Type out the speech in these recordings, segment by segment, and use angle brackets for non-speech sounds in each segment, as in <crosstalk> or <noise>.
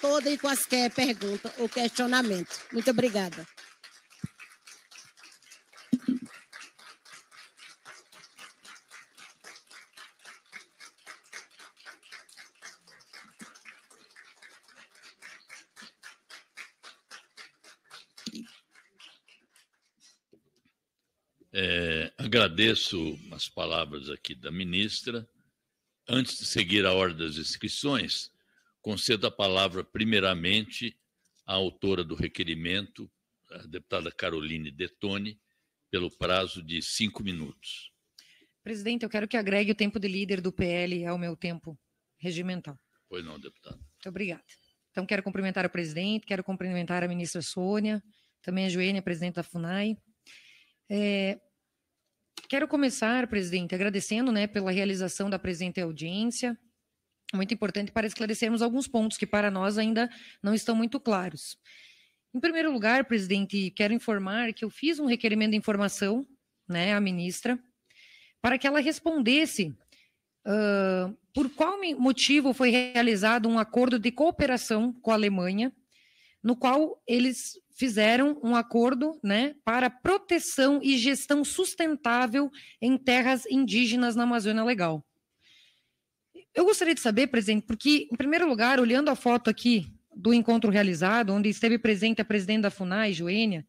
toda e quaisquer pergunta ou questionamento. Muito obrigada. É, agradeço as palavras aqui da ministra. Antes de seguir a ordem das inscrições, Concedo a palavra, primeiramente, à autora do requerimento, a deputada Caroline Detone, pelo prazo de cinco minutos. Presidente, eu quero que agregue o tempo de líder do PL ao meu tempo regimental. Pois não, deputado. Muito obrigada. Então, quero cumprimentar o presidente, quero cumprimentar a ministra Sônia, também a Joênia, presidente da FUNAI. É, quero começar, presidente, agradecendo né, pela realização da presente audiência muito importante para esclarecermos alguns pontos que para nós ainda não estão muito claros. Em primeiro lugar, presidente, quero informar que eu fiz um requerimento de informação né, à ministra para que ela respondesse uh, por qual motivo foi realizado um acordo de cooperação com a Alemanha, no qual eles fizeram um acordo né, para proteção e gestão sustentável em terras indígenas na Amazônia Legal. Eu gostaria de saber, presidente, porque, em primeiro lugar, olhando a foto aqui do encontro realizado, onde esteve presente a presidente da FUNAI, Joênia,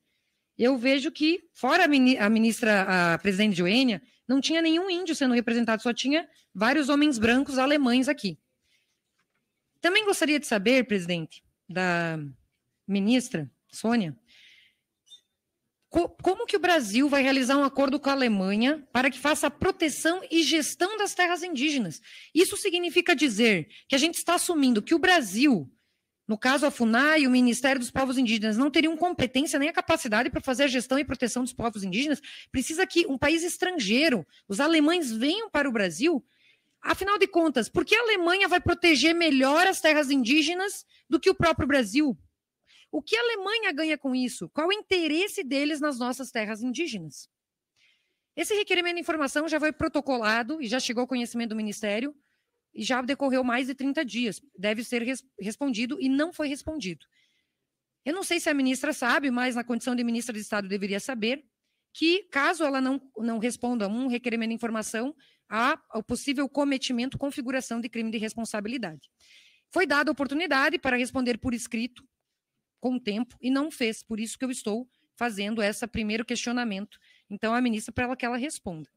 eu vejo que, fora a ministra, a presidente Joênia, não tinha nenhum índio sendo representado, só tinha vários homens brancos alemães aqui. Também gostaria de saber, presidente, da ministra Sônia, Co como que o Brasil vai realizar um acordo com a Alemanha para que faça a proteção e gestão das terras indígenas? Isso significa dizer que a gente está assumindo que o Brasil, no caso a FUNAI, o Ministério dos Povos Indígenas, não teriam competência nem a capacidade para fazer a gestão e proteção dos povos indígenas? Precisa que um país estrangeiro, os alemães, venham para o Brasil Afinal de contas, por que a Alemanha vai proteger melhor as terras indígenas do que o próprio Brasil? O que a Alemanha ganha com isso? Qual o interesse deles nas nossas terras indígenas? Esse requerimento de informação já foi protocolado e já chegou ao conhecimento do Ministério e já decorreu mais de 30 dias. Deve ser res respondido e não foi respondido. Eu não sei se a ministra sabe, mas na condição de ministra de Estado deveria saber que, caso ela não, não responda a um requerimento de informação, há o possível cometimento, configuração de crime de responsabilidade. Foi dada a oportunidade para responder por escrito com o tempo e não fez. Por isso que eu estou fazendo esse primeiro questionamento. Então, a ministra, para ela que ela responda.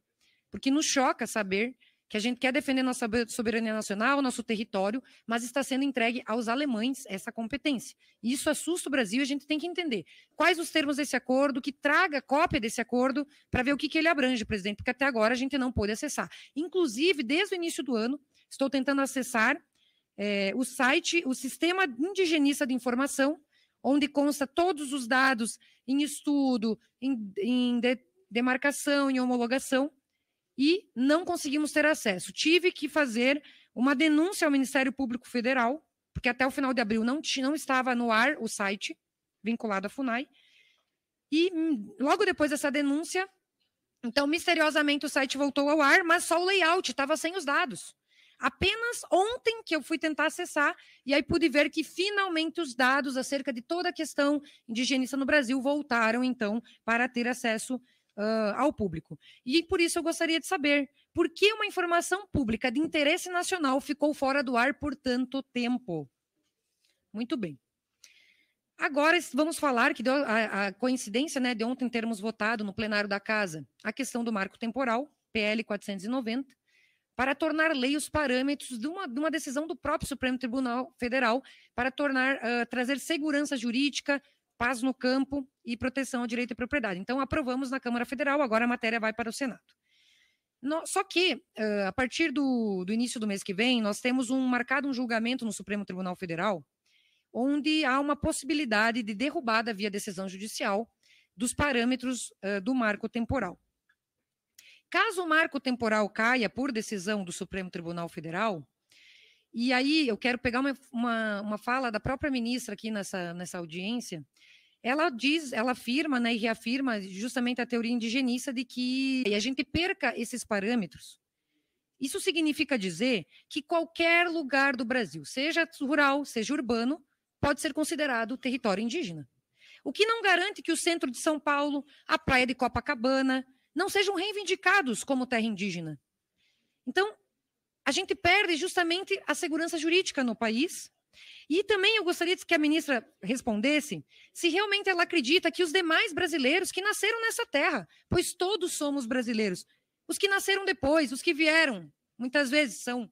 Porque nos choca saber que a gente quer defender nossa soberania nacional, nosso território, mas está sendo entregue aos alemães essa competência. Isso assusta o Brasil e a gente tem que entender quais os termos desse acordo, que traga cópia desse acordo para ver o que, que ele abrange, presidente, porque até agora a gente não pôde acessar. Inclusive, desde o início do ano, estou tentando acessar é, o site, o Sistema Indigenista de Informação, onde consta todos os dados em estudo, em, em de, demarcação, em homologação, e não conseguimos ter acesso. Tive que fazer uma denúncia ao Ministério Público Federal, porque até o final de abril não, não estava no ar o site vinculado à FUNAI. E logo depois dessa denúncia, então, misteriosamente, o site voltou ao ar, mas só o layout estava sem os dados. Apenas ontem que eu fui tentar acessar e aí pude ver que finalmente os dados acerca de toda a questão indigenista no Brasil voltaram então para ter acesso uh, ao público. E por isso eu gostaria de saber por que uma informação pública de interesse nacional ficou fora do ar por tanto tempo. Muito bem. Agora vamos falar que deu a, a coincidência né, de ontem termos votado no plenário da casa a questão do marco temporal, PL 490 para tornar lei os parâmetros de uma, de uma decisão do próprio Supremo Tribunal Federal para tornar uh, trazer segurança jurídica, paz no campo e proteção ao direito à propriedade. Então, aprovamos na Câmara Federal, agora a matéria vai para o Senado. No, só que, uh, a partir do, do início do mês que vem, nós temos um marcado um julgamento no Supremo Tribunal Federal, onde há uma possibilidade de derrubada via decisão judicial dos parâmetros uh, do marco temporal. Caso o marco temporal caia por decisão do Supremo Tribunal Federal, e aí eu quero pegar uma, uma, uma fala da própria ministra aqui nessa, nessa audiência, ela diz, ela afirma né, e reafirma justamente a teoria indigenista de que a gente perca esses parâmetros. Isso significa dizer que qualquer lugar do Brasil, seja rural, seja urbano, pode ser considerado território indígena. O que não garante que o centro de São Paulo, a praia de Copacabana, não sejam reivindicados como terra indígena. Então, a gente perde justamente a segurança jurídica no país. E também eu gostaria que a ministra respondesse se realmente ela acredita que os demais brasileiros que nasceram nessa terra, pois todos somos brasileiros, os que nasceram depois, os que vieram, muitas vezes são,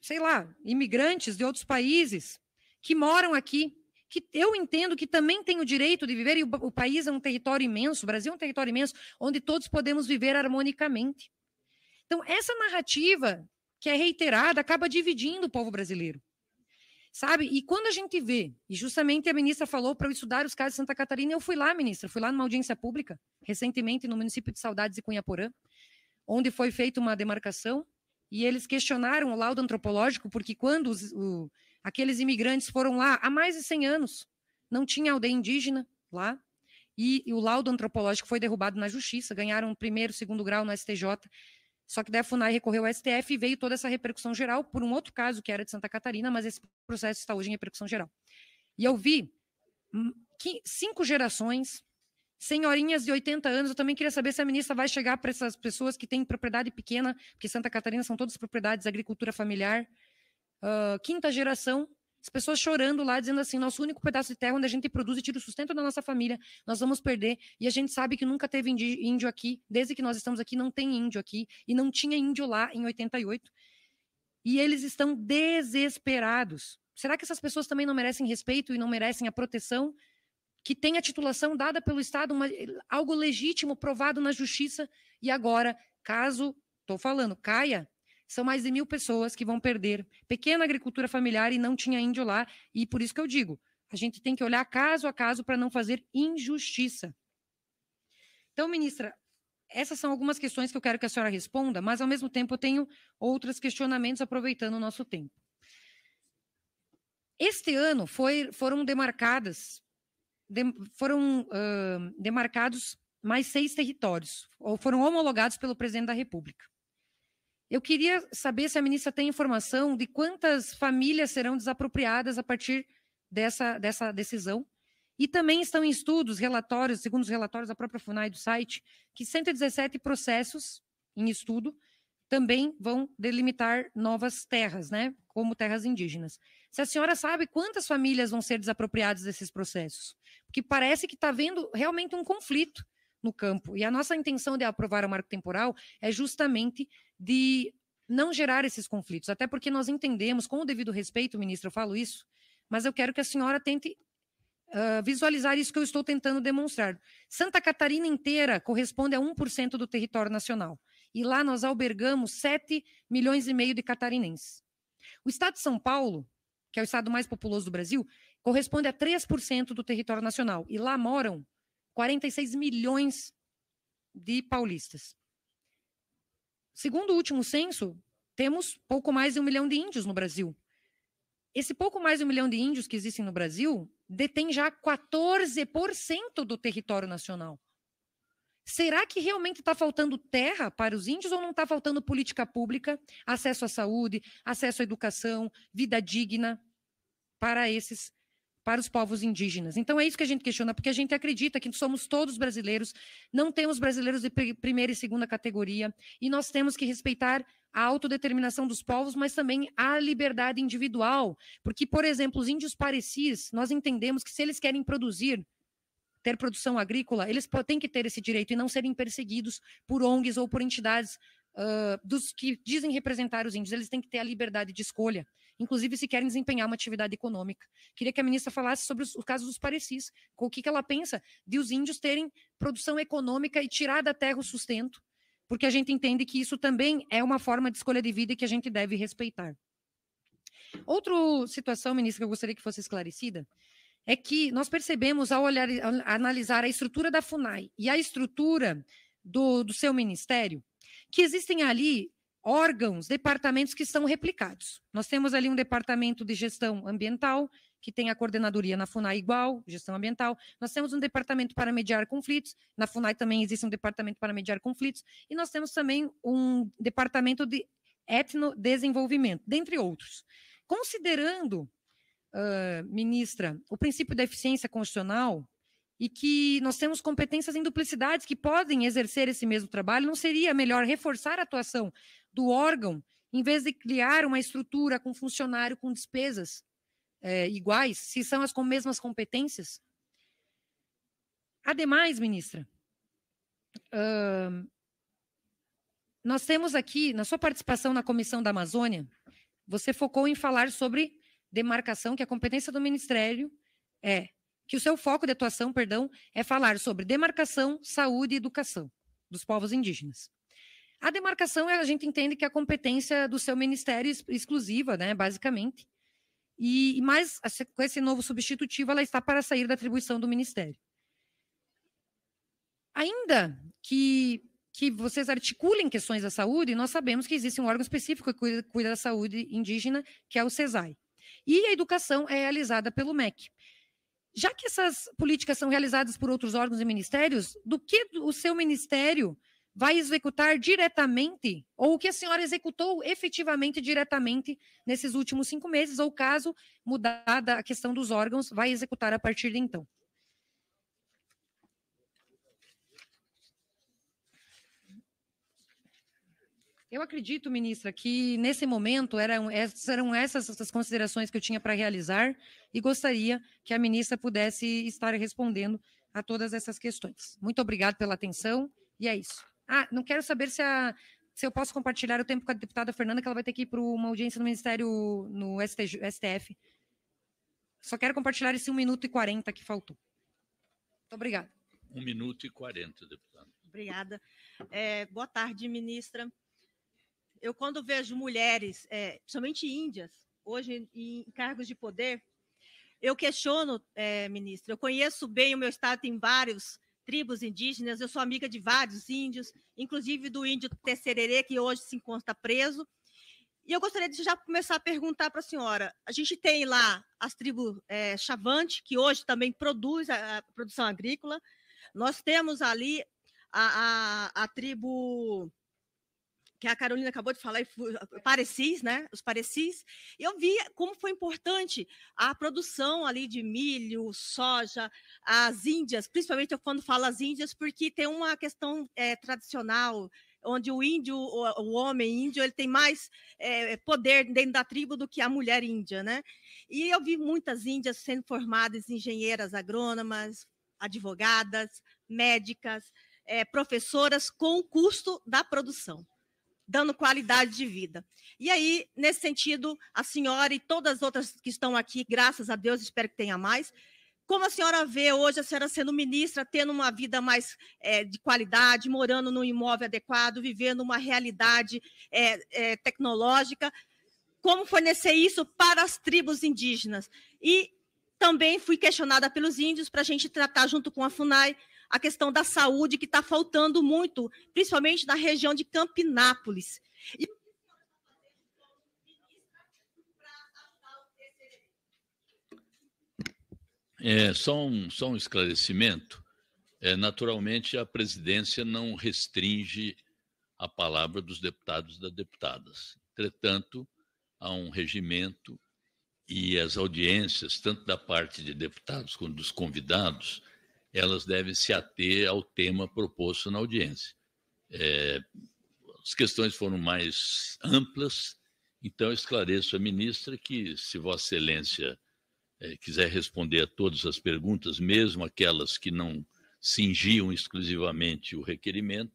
sei lá, imigrantes de outros países que moram aqui, que eu entendo que também tem o direito de viver, e o, o país é um território imenso, o Brasil é um território imenso, onde todos podemos viver harmonicamente. Então, essa narrativa que é reiterada acaba dividindo o povo brasileiro. Sabe? E quando a gente vê, e justamente a ministra falou para eu estudar os casos de Santa Catarina, eu fui lá, ministra, fui lá numa audiência pública, recentemente no município de Saudades e Cunhaporã, onde foi feita uma demarcação, e eles questionaram o laudo antropológico, porque quando os, o, Aqueles imigrantes foram lá há mais de 100 anos, não tinha aldeia indígena lá, e, e o laudo antropológico foi derrubado na justiça, ganharam primeiro, segundo grau no STJ, só que daí a FUNAI recorreu ao STF e veio toda essa repercussão geral por um outro caso que era de Santa Catarina, mas esse processo está hoje em repercussão geral. E eu vi hum, cinco gerações, senhorinhas de 80 anos, eu também queria saber se a ministra vai chegar para essas pessoas que têm propriedade pequena, porque Santa Catarina são todas propriedades agricultura familiar, quinta geração, as pessoas chorando lá, dizendo assim: nosso único pedaço de terra onde a gente produz e tira o sustento da nossa família, nós vamos perder. E a gente sabe que nunca teve índio aqui, desde que nós estamos aqui, não tem índio aqui, e não tinha índio lá em 88. E eles estão desesperados. Será que essas pessoas também não merecem respeito e não merecem a proteção? que tem a titulação dada pelo Estado, uma, algo legítimo, provado na justiça, e agora, caso, estou falando, caia são mais de mil pessoas que vão perder pequena agricultura familiar e não tinha índio lá. E por isso que eu digo, a gente tem que olhar caso a caso para não fazer injustiça. Então, ministra, essas são algumas questões que eu quero que a senhora responda, mas ao mesmo tempo eu tenho outros questionamentos aproveitando o nosso tempo. Este ano foi, foram demarcadas, de, foram uh, demarcados mais seis territórios, ou foram homologados pelo presidente da República. Eu queria saber se a ministra tem informação de quantas famílias serão desapropriadas a partir dessa, dessa decisão. E também estão em estudos, relatórios, segundo os relatórios da própria FUNAI do site, que 117 processos em estudo também vão delimitar novas terras, né, como terras indígenas. Se a senhora sabe quantas famílias vão ser desapropriadas desses processos, porque parece que está havendo realmente um conflito no campo. E a nossa intenção de aprovar o marco temporal é justamente de não gerar esses conflitos, até porque nós entendemos, com o devido respeito, ministro, eu falo isso, mas eu quero que a senhora tente uh, visualizar isso que eu estou tentando demonstrar. Santa Catarina inteira corresponde a 1% do território nacional. E lá nós albergamos 7 milhões e meio de catarinenses. O estado de São Paulo, que é o estado mais populoso do Brasil, corresponde a 3% do território nacional. E lá moram 46 milhões de paulistas. Segundo o último censo, temos pouco mais de um milhão de índios no Brasil. Esse pouco mais de um milhão de índios que existem no Brasil detém já 14% do território nacional. Será que realmente está faltando terra para os índios ou não está faltando política pública, acesso à saúde, acesso à educação, vida digna para esses para os povos indígenas. Então é isso que a gente questiona, porque a gente acredita que somos todos brasileiros, não temos brasileiros de primeira e segunda categoria, e nós temos que respeitar a autodeterminação dos povos, mas também a liberdade individual, porque, por exemplo, os índios parecis, nós entendemos que se eles querem produzir, ter produção agrícola, eles têm que ter esse direito e não serem perseguidos por ONGs ou por entidades Uh, dos que dizem representar os índios, eles têm que ter a liberdade de escolha inclusive se querem desempenhar uma atividade econômica. Queria que a ministra falasse sobre os, o caso dos parecis, com o que, que ela pensa de os índios terem produção econômica e tirar da terra o sustento, porque a gente entende que isso também é uma forma de escolha de vida que a gente deve respeitar. Outra situação, ministra, que eu gostaria que fosse esclarecida, é que nós percebemos, ao, olhar, ao analisar a estrutura da FUNAI e a estrutura do, do seu ministério, que existem ali órgãos, departamentos que são replicados. Nós temos ali um departamento de gestão ambiental, que tem a coordenadoria na FUNAI igual, gestão ambiental. Nós temos um departamento para mediar conflitos, na FUNAI também existe um departamento para mediar conflitos, e nós temos também um departamento de etnodesenvolvimento, dentre outros. Considerando, uh, ministra, o princípio da eficiência constitucional, e que nós temos competências em duplicidades que podem exercer esse mesmo trabalho, não seria melhor reforçar a atuação do órgão, em vez de criar uma estrutura com funcionário com despesas é, iguais, se são as com mesmas competências? Ademais, ministra, uh, nós temos aqui, na sua participação na Comissão da Amazônia, você focou em falar sobre demarcação, que a competência do Ministério é, que o seu foco de atuação, perdão, é falar sobre demarcação, saúde e educação dos povos indígenas. A demarcação, a gente entende que é a competência do seu ministério exclusiva, né, basicamente. E, mas, com esse novo substitutivo, ela está para sair da atribuição do ministério. Ainda que, que vocês articulem questões da saúde, nós sabemos que existe um órgão específico que cuida, cuida da saúde indígena, que é o CESAI. E a educação é realizada pelo MEC. Já que essas políticas são realizadas por outros órgãos e ministérios, do que o seu ministério vai executar diretamente, ou o que a senhora executou efetivamente diretamente nesses últimos cinco meses, ou caso mudada a questão dos órgãos, vai executar a partir de então. Eu acredito, ministra, que nesse momento eram, eram essas as considerações que eu tinha para realizar e gostaria que a ministra pudesse estar respondendo a todas essas questões. Muito obrigado pela atenção e é isso. Ah, não quero saber se, a, se eu posso compartilhar o tempo com a deputada Fernanda, que ela vai ter que ir para uma audiência no Ministério, no STJ, STF. Só quero compartilhar esse 1 minuto e 40 que faltou. Muito obrigada. 1 minuto e 40, deputada. Obrigada. É, boa tarde, ministra. Eu, quando vejo mulheres, é, principalmente índias, hoje em cargos de poder, eu questiono, é, ministra. Eu conheço bem o meu estado, tem vários tribos indígenas, eu sou amiga de vários índios, inclusive do índio Tessererê, que hoje se encontra preso. E eu gostaria de já começar a perguntar para a senhora: a gente tem lá as tribos é, Chavante, que hoje também produz a, a produção agrícola, nós temos ali a, a, a tribo que a Carolina acabou de falar, parecis, né? Os parecis. eu vi como foi importante a produção ali de milho, soja, as índias, principalmente eu quando falo as índias, porque tem uma questão é, tradicional onde o índio, o, homem índio, ele tem mais é, poder dentro da tribo do que a mulher índia, né? E eu vi muitas índias sendo formadas engenheiras agrônomas, advogadas, médicas, é, professoras, com o custo da produção dando qualidade de vida. E aí, nesse sentido, a senhora e todas as outras que estão aqui, graças a Deus, espero que tenha mais. Como a senhora vê hoje a senhora sendo ministra, tendo uma vida mais é, de qualidade, morando num imóvel adequado, vivendo uma realidade é, é, tecnológica? Como fornecer isso para as tribos indígenas? E também fui questionada pelos índios para a gente tratar junto com a FUNAI a questão da saúde, que está faltando muito, principalmente na região de Campinápolis. E... É, só, um, só um esclarecimento. É, naturalmente, a presidência não restringe a palavra dos deputados e das deputadas. Entretanto, há um regimento e as audiências, tanto da parte de deputados quanto dos convidados, elas devem se ater ao tema proposto na audiência. É, as questões foram mais amplas, então esclareço à ministra que, se Vossa Excelência é, quiser responder a todas as perguntas, mesmo aquelas que não cingiam exclusivamente o requerimento,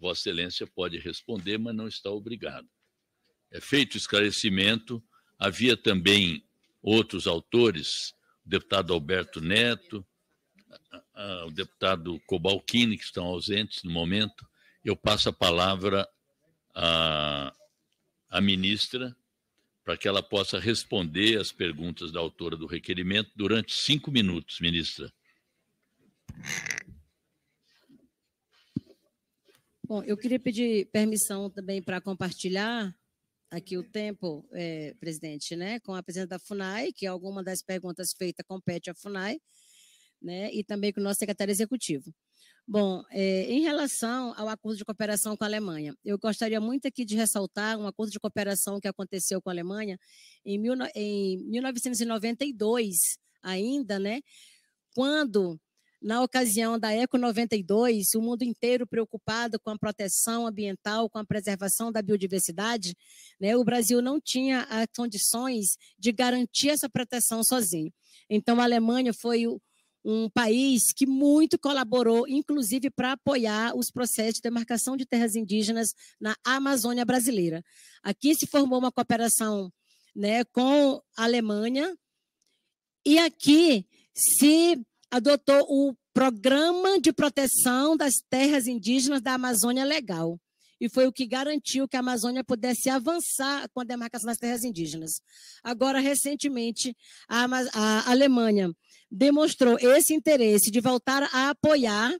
Vossa Excelência pode responder, mas não está obrigado. É feito o esclarecimento, havia também outros autores, o deputado Alberto Neto, ao deputado Cobalcini, que estão ausentes no momento, eu passo a palavra à, à ministra para que ela possa responder as perguntas da autora do requerimento durante cinco minutos, ministra. Bom, eu queria pedir permissão também para compartilhar aqui o tempo, é, presidente, né, com a presidente da FUNAI, que é alguma das perguntas feitas compete à FUNAI, né, e também com o nosso secretário executivo. Bom, é, em relação ao acordo de cooperação com a Alemanha, eu gostaria muito aqui de ressaltar um acordo de cooperação que aconteceu com a Alemanha em, mil, em 1992, ainda, né, quando na ocasião da Eco 92, o mundo inteiro preocupado com a proteção ambiental, com a preservação da biodiversidade, né, o Brasil não tinha as condições de garantir essa proteção sozinho. Então, a Alemanha foi o, um país que muito colaborou, inclusive para apoiar os processos de demarcação de terras indígenas na Amazônia brasileira. Aqui se formou uma cooperação né, com a Alemanha, e aqui se adotou o Programa de Proteção das Terras Indígenas da Amazônia Legal. E foi o que garantiu que a Amazônia pudesse avançar com a demarcação das terras indígenas. Agora, recentemente, a, a Alemanha demonstrou esse interesse de voltar a apoiar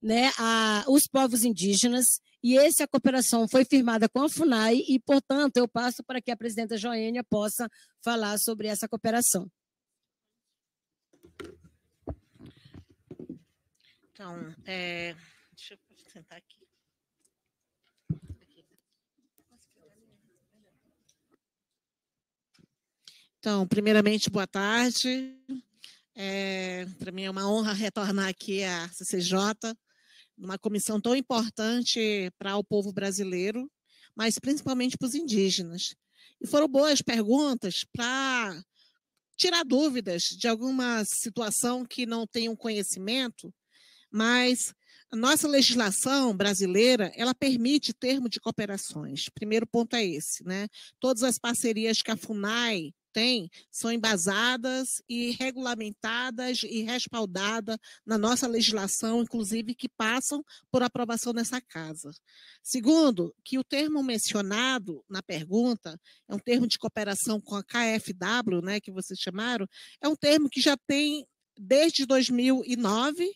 né, a, os povos indígenas, e essa cooperação foi firmada com a FUNAI, e, portanto, eu passo para que a presidenta Joênia possa falar sobre essa cooperação. Então, é... deixa eu sentar aqui. Então, primeiramente, boa tarde. É, Para mim é uma honra retornar aqui à CCJ, numa comissão tão importante para o povo brasileiro, mas principalmente para os indígenas. E foram boas perguntas para tirar dúvidas de alguma situação que não tenham conhecimento, mas a nossa legislação brasileira, ela permite termo de cooperações. Primeiro ponto é esse, né? Todas as parcerias que a FUNAI tem são embasadas e regulamentadas e respaldadas na nossa legislação, inclusive que passam por aprovação nessa casa. Segundo, que o termo mencionado na pergunta é um termo de cooperação com a KFW, né, que vocês chamaram, é um termo que já tem desde 2009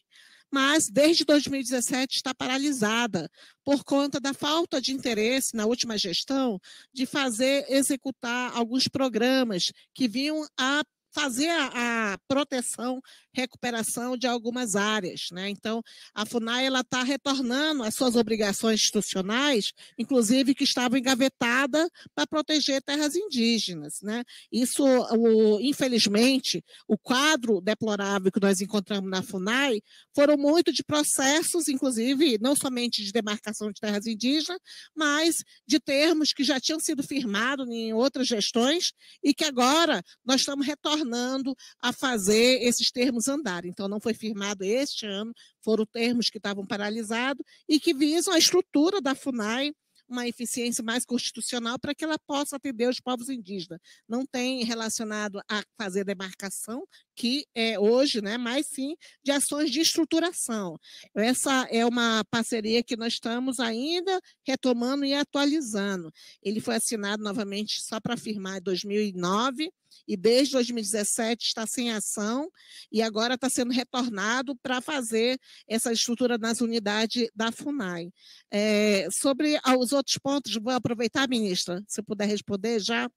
mas desde 2017 está paralisada por conta da falta de interesse na última gestão de fazer executar alguns programas que vinham a fazer a, a, proteção, recuperação de algumas áreas. Né? Então, a FUNAI está retornando às suas obrigações institucionais, inclusive que estavam engavetadas para proteger terras indígenas. Né? Isso, o, infelizmente, o quadro deplorável que nós encontramos na FUNAI foram muito de processos, inclusive, não somente de demarcação de terras indígenas, mas de termos que já tinham sido firmados em outras gestões e que agora nós estamos retornando retornando a fazer esses termos andar. Então, não foi firmado este ano, foram termos que estavam paralisados e que visam a estrutura da FUNAI uma eficiência mais constitucional para que ela possa atender os povos indígenas. Não tem relacionado a fazer demarcação, que é hoje, né, mas sim de ações de estruturação. Essa é uma parceria que nós estamos ainda retomando e atualizando. Ele foi assinado novamente, só para afirmar, em 2009, e desde 2017 está sem ação, e agora está sendo retornado para fazer essa estrutura nas unidades da FUNAI. É, sobre os outros pontos, vou aproveitar, ministra, se puder responder já.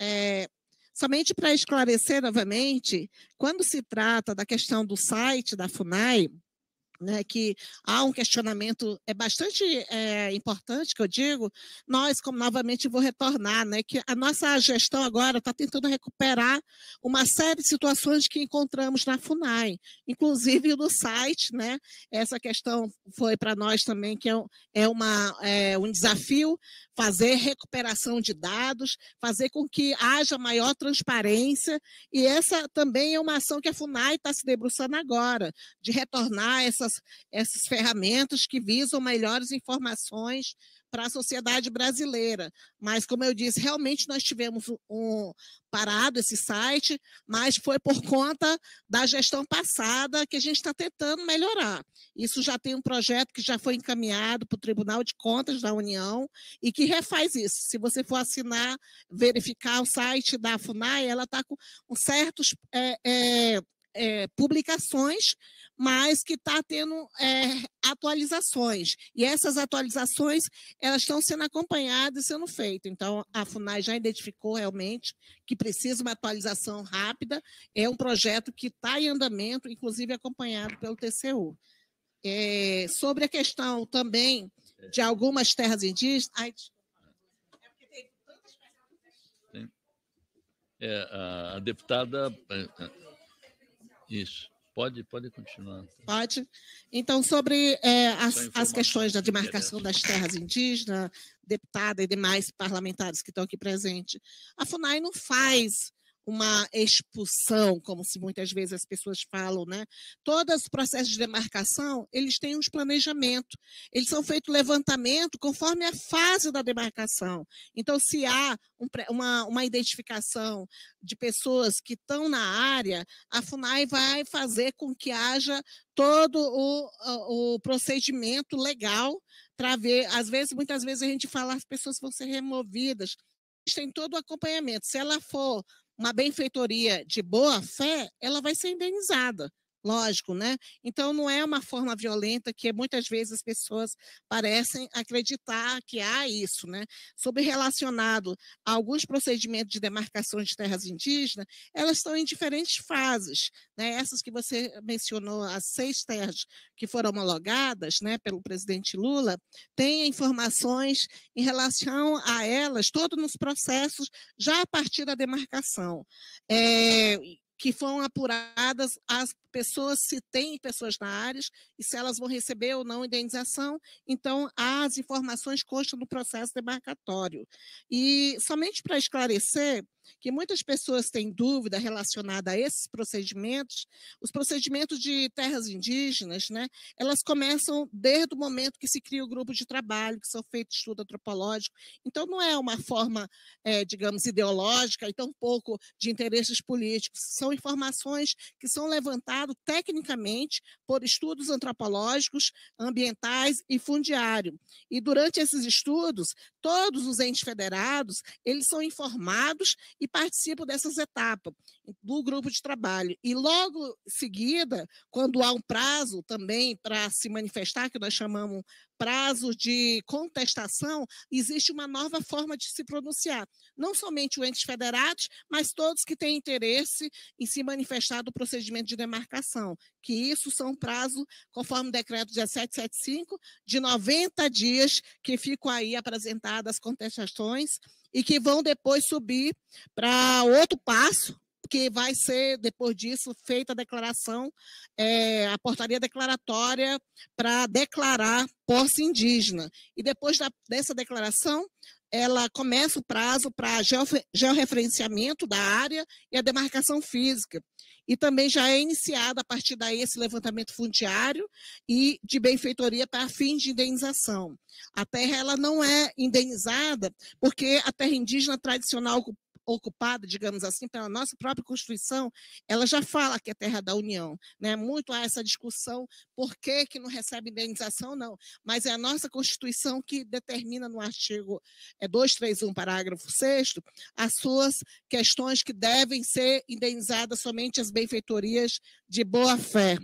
É, Somente para esclarecer novamente, quando se trata da questão do site da FUNAI, né, que há um questionamento é bastante é, importante que eu digo, nós, como novamente vou retornar, né, que a nossa gestão agora está tentando recuperar uma série de situações que encontramos na FUNAI, inclusive no site, né, essa questão foi para nós também que é, é, uma, é um desafio fazer recuperação de dados, fazer com que haja maior transparência, e essa também é uma ação que a FUNAI está se debruçando agora, de retornar essas essas, essas ferramentas que visam melhores informações para a sociedade brasileira. Mas, como eu disse, realmente nós tivemos um parado esse site, mas foi por <laughs> conta da gestão passada que a gente está tentando melhorar. Isso já tem um projeto que já foi encaminhado para o Tribunal de Contas da União e que refaz isso. Se você for assinar, verificar o site da FUNAI, ela está com certos. É, é, é, publicações mas que está tendo é, atualizações. E essas atualizações elas estão sendo acompanhadas e sendo feitas. Então, a FUNAI já identificou realmente que precisa uma atualização rápida. É um projeto que está em andamento, inclusive acompanhado pelo TCU. É, sobre a questão também de algumas terras indígenas. Ai, é, a deputada. É, é, isso. Pode, pode continuar. Pode. Então, sobre é, as, as, questões da demarcação das terras indígenas, deputada e demais parlamentares que estão aqui presentes, a FUNAI não faz uma expulsão, como se muitas vezes as pessoas falam, né? Todos os processos de demarcação, eles têm um planejamento, eles são feitos levantamento conforme a fase da demarcação. Então, se há um, uma, uma identificação de pessoas que estão na área, a FUNAI vai fazer com que haja todo o, o procedimento legal para ver. Às vezes, muitas vezes a gente fala, as pessoas vão ser removidas, tem todo o acompanhamento. Se ela for uma benfeitoria de boa fé, ela vai ser indenizada lógico, né? Então não é uma forma violenta que muitas vezes as pessoas parecem acreditar que há isso, né? Sobre relacionado a alguns procedimentos de demarcação de terras indígenas, elas estão em diferentes fases, né? Essas que você mencionou, as seis terras que foram homologadas, né, pelo presidente Lula, têm informações em relação a elas, todos nos processos já a partir da demarcação. É, que foram apuradas as pessoas, se tem pessoas na área, e se elas vão receber ou não indenização. Então, as informações constam no processo demarcatório. E somente para esclarecer, que muitas pessoas têm dúvida relacionada a esses procedimentos, os procedimentos de terras indígenas, né, elas começam desde o momento que se cria o grupo de trabalho, que são feitos estudo antropológico. Então, não é uma forma, é, digamos, ideológica e tampouco de interesses políticos. São informações que são levantadas tecnicamente por estudos antropológicos, ambientais e fundiário. E durante esses estudos, todos os entes federados, eles são informados e participo dessas etapas do grupo de trabalho. E logo seguida, quando há um prazo também para se manifestar, que nós chamamos prazo de contestação, existe uma nova forma de se pronunciar. Não somente os entes federados, mas todos que têm interesse em se manifestar do procedimento de demarcação, que isso são prazo, conforme o decreto 1775, de 90 dias que ficam aí apresentadas as contestações e que vão depois subir para outro passo, que vai ser, depois disso, feita a declaração, é, a portaria declaratória para declarar posse indígena. E depois da, dessa declaração, ela começa o prazo para georreferenciamento da área e a demarcação física. E também já é iniciado, a partir daí, esse levantamento fundiário e de benfeitoria para fins de indenização. A terra ela não é indenizada porque a terra indígena tradicional ocupada, digamos assim, pela nossa própria Constituição, ela já fala que é terra da União. Né? Muito há essa discussão, por que, que não recebe indenização, não. Mas é a nossa Constituição que determina no artigo é, 231, parágrafo 6 as suas questões que devem ser indenizadas somente as benfeitorias de boa-fé.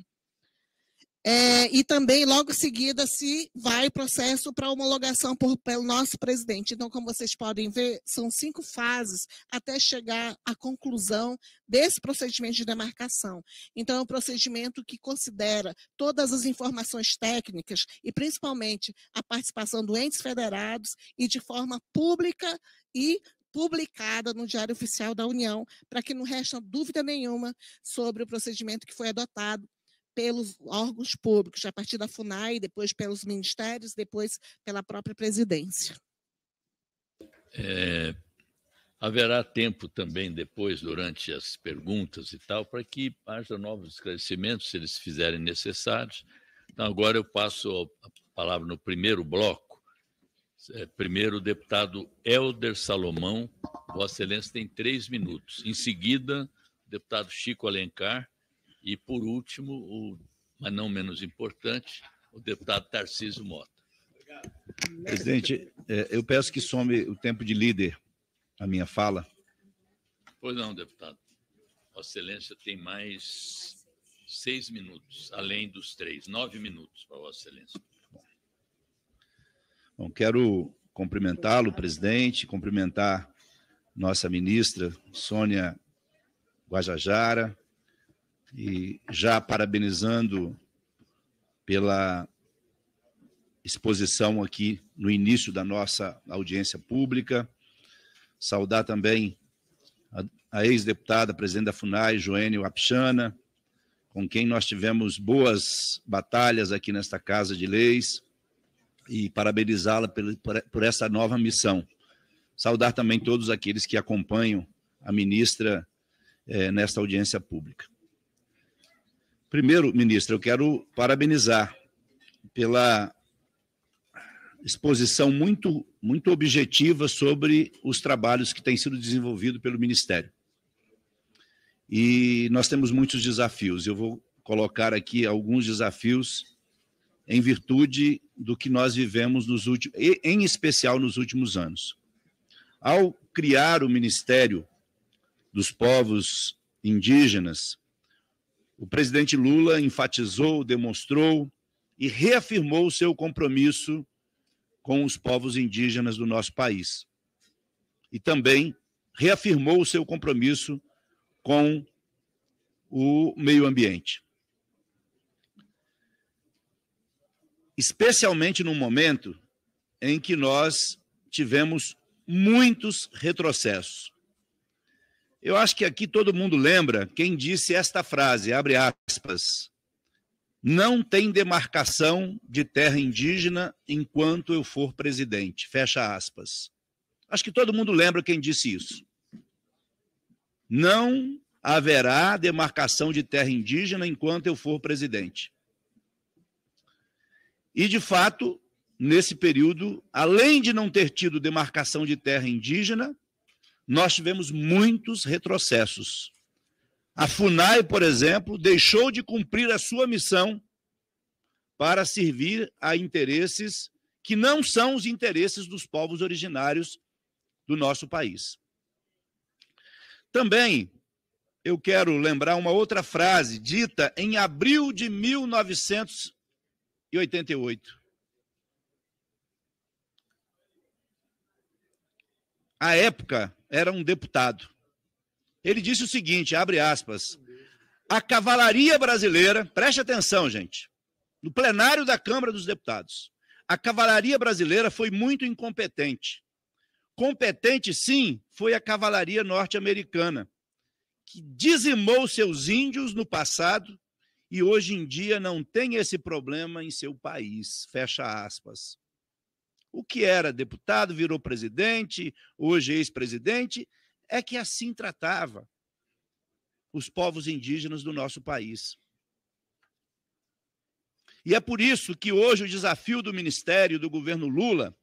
É, e também, logo em seguida, se vai processo para homologação por, pelo nosso presidente. Então, como vocês podem ver, são cinco fases até chegar à conclusão desse procedimento de demarcação. Então, é um procedimento que considera todas as informações técnicas e, principalmente, a participação do entes federados e de forma pública e publicada no Diário Oficial da União, para que não resta dúvida nenhuma sobre o procedimento que foi adotado pelos órgãos públicos, a partir da FUNAI, depois pelos ministérios, depois pela própria presidência. É, haverá tempo também depois, durante as perguntas e tal, para que haja novos esclarecimentos, se eles fizerem necessários. Então, agora eu passo a palavra no primeiro bloco. É, primeiro, o deputado Helder Salomão, Vossa Excelência tem três minutos. Em seguida, o deputado Chico Alencar, e, por último, o, mas não menos importante, o deputado Tarcísio Mota. Obrigado. Presidente, é, eu peço que some o tempo de líder a minha fala. Pois não, deputado. Vossa Excelência tem mais seis minutos, além dos três, nove minutos para Vossa Excelência. Bom quero cumprimentá-lo, presidente, cumprimentar nossa ministra Sônia Guajajara, e já parabenizando pela exposição aqui no início da nossa audiência pública. Saudar também a, a ex-deputada, presidente da FUNAI, Joênio Apchana, com quem nós tivemos boas batalhas aqui nesta Casa de Leis, e parabenizá-la por, por essa nova missão. Saudar também todos aqueles que acompanham a ministra eh, nesta audiência pública. Primeiro, ministro, eu quero parabenizar pela exposição muito, muito objetiva sobre os trabalhos que têm sido desenvolvidos pelo Ministério. E nós temos muitos desafios. Eu vou colocar aqui alguns desafios em virtude do que nós vivemos nos últimos, em especial nos últimos anos. Ao criar o Ministério dos Povos Indígenas, o presidente Lula enfatizou, demonstrou e reafirmou seu compromisso com os povos indígenas do nosso país. E também reafirmou seu compromisso com o meio ambiente. Especialmente num momento em que nós tivemos muitos retrocessos. Eu acho que aqui todo mundo lembra quem disse esta frase, abre aspas. Não tem demarcação de terra indígena enquanto eu for presidente, fecha aspas. Acho que todo mundo lembra quem disse isso. Não haverá demarcação de terra indígena enquanto eu for presidente. E, de fato, nesse período, além de não ter tido demarcação de terra indígena, nós tivemos muitos retrocessos. A FUNAI, por exemplo, deixou de cumprir a sua missão para servir a interesses que não são os interesses dos povos originários do nosso país. Também eu quero lembrar uma outra frase dita em abril de 1988. A época, era um deputado. Ele disse o seguinte, abre aspas, a cavalaria brasileira, preste atenção, gente, no plenário da Câmara dos Deputados, a cavalaria brasileira foi muito incompetente. Competente, sim, foi a cavalaria norte-americana, que dizimou seus índios no passado e hoje em dia não tem esse problema em seu país. Fecha aspas o que era deputado, virou presidente, hoje é ex-presidente, é que assim tratava os povos indígenas do nosso país. E é por isso que hoje o desafio do ministério do governo Lula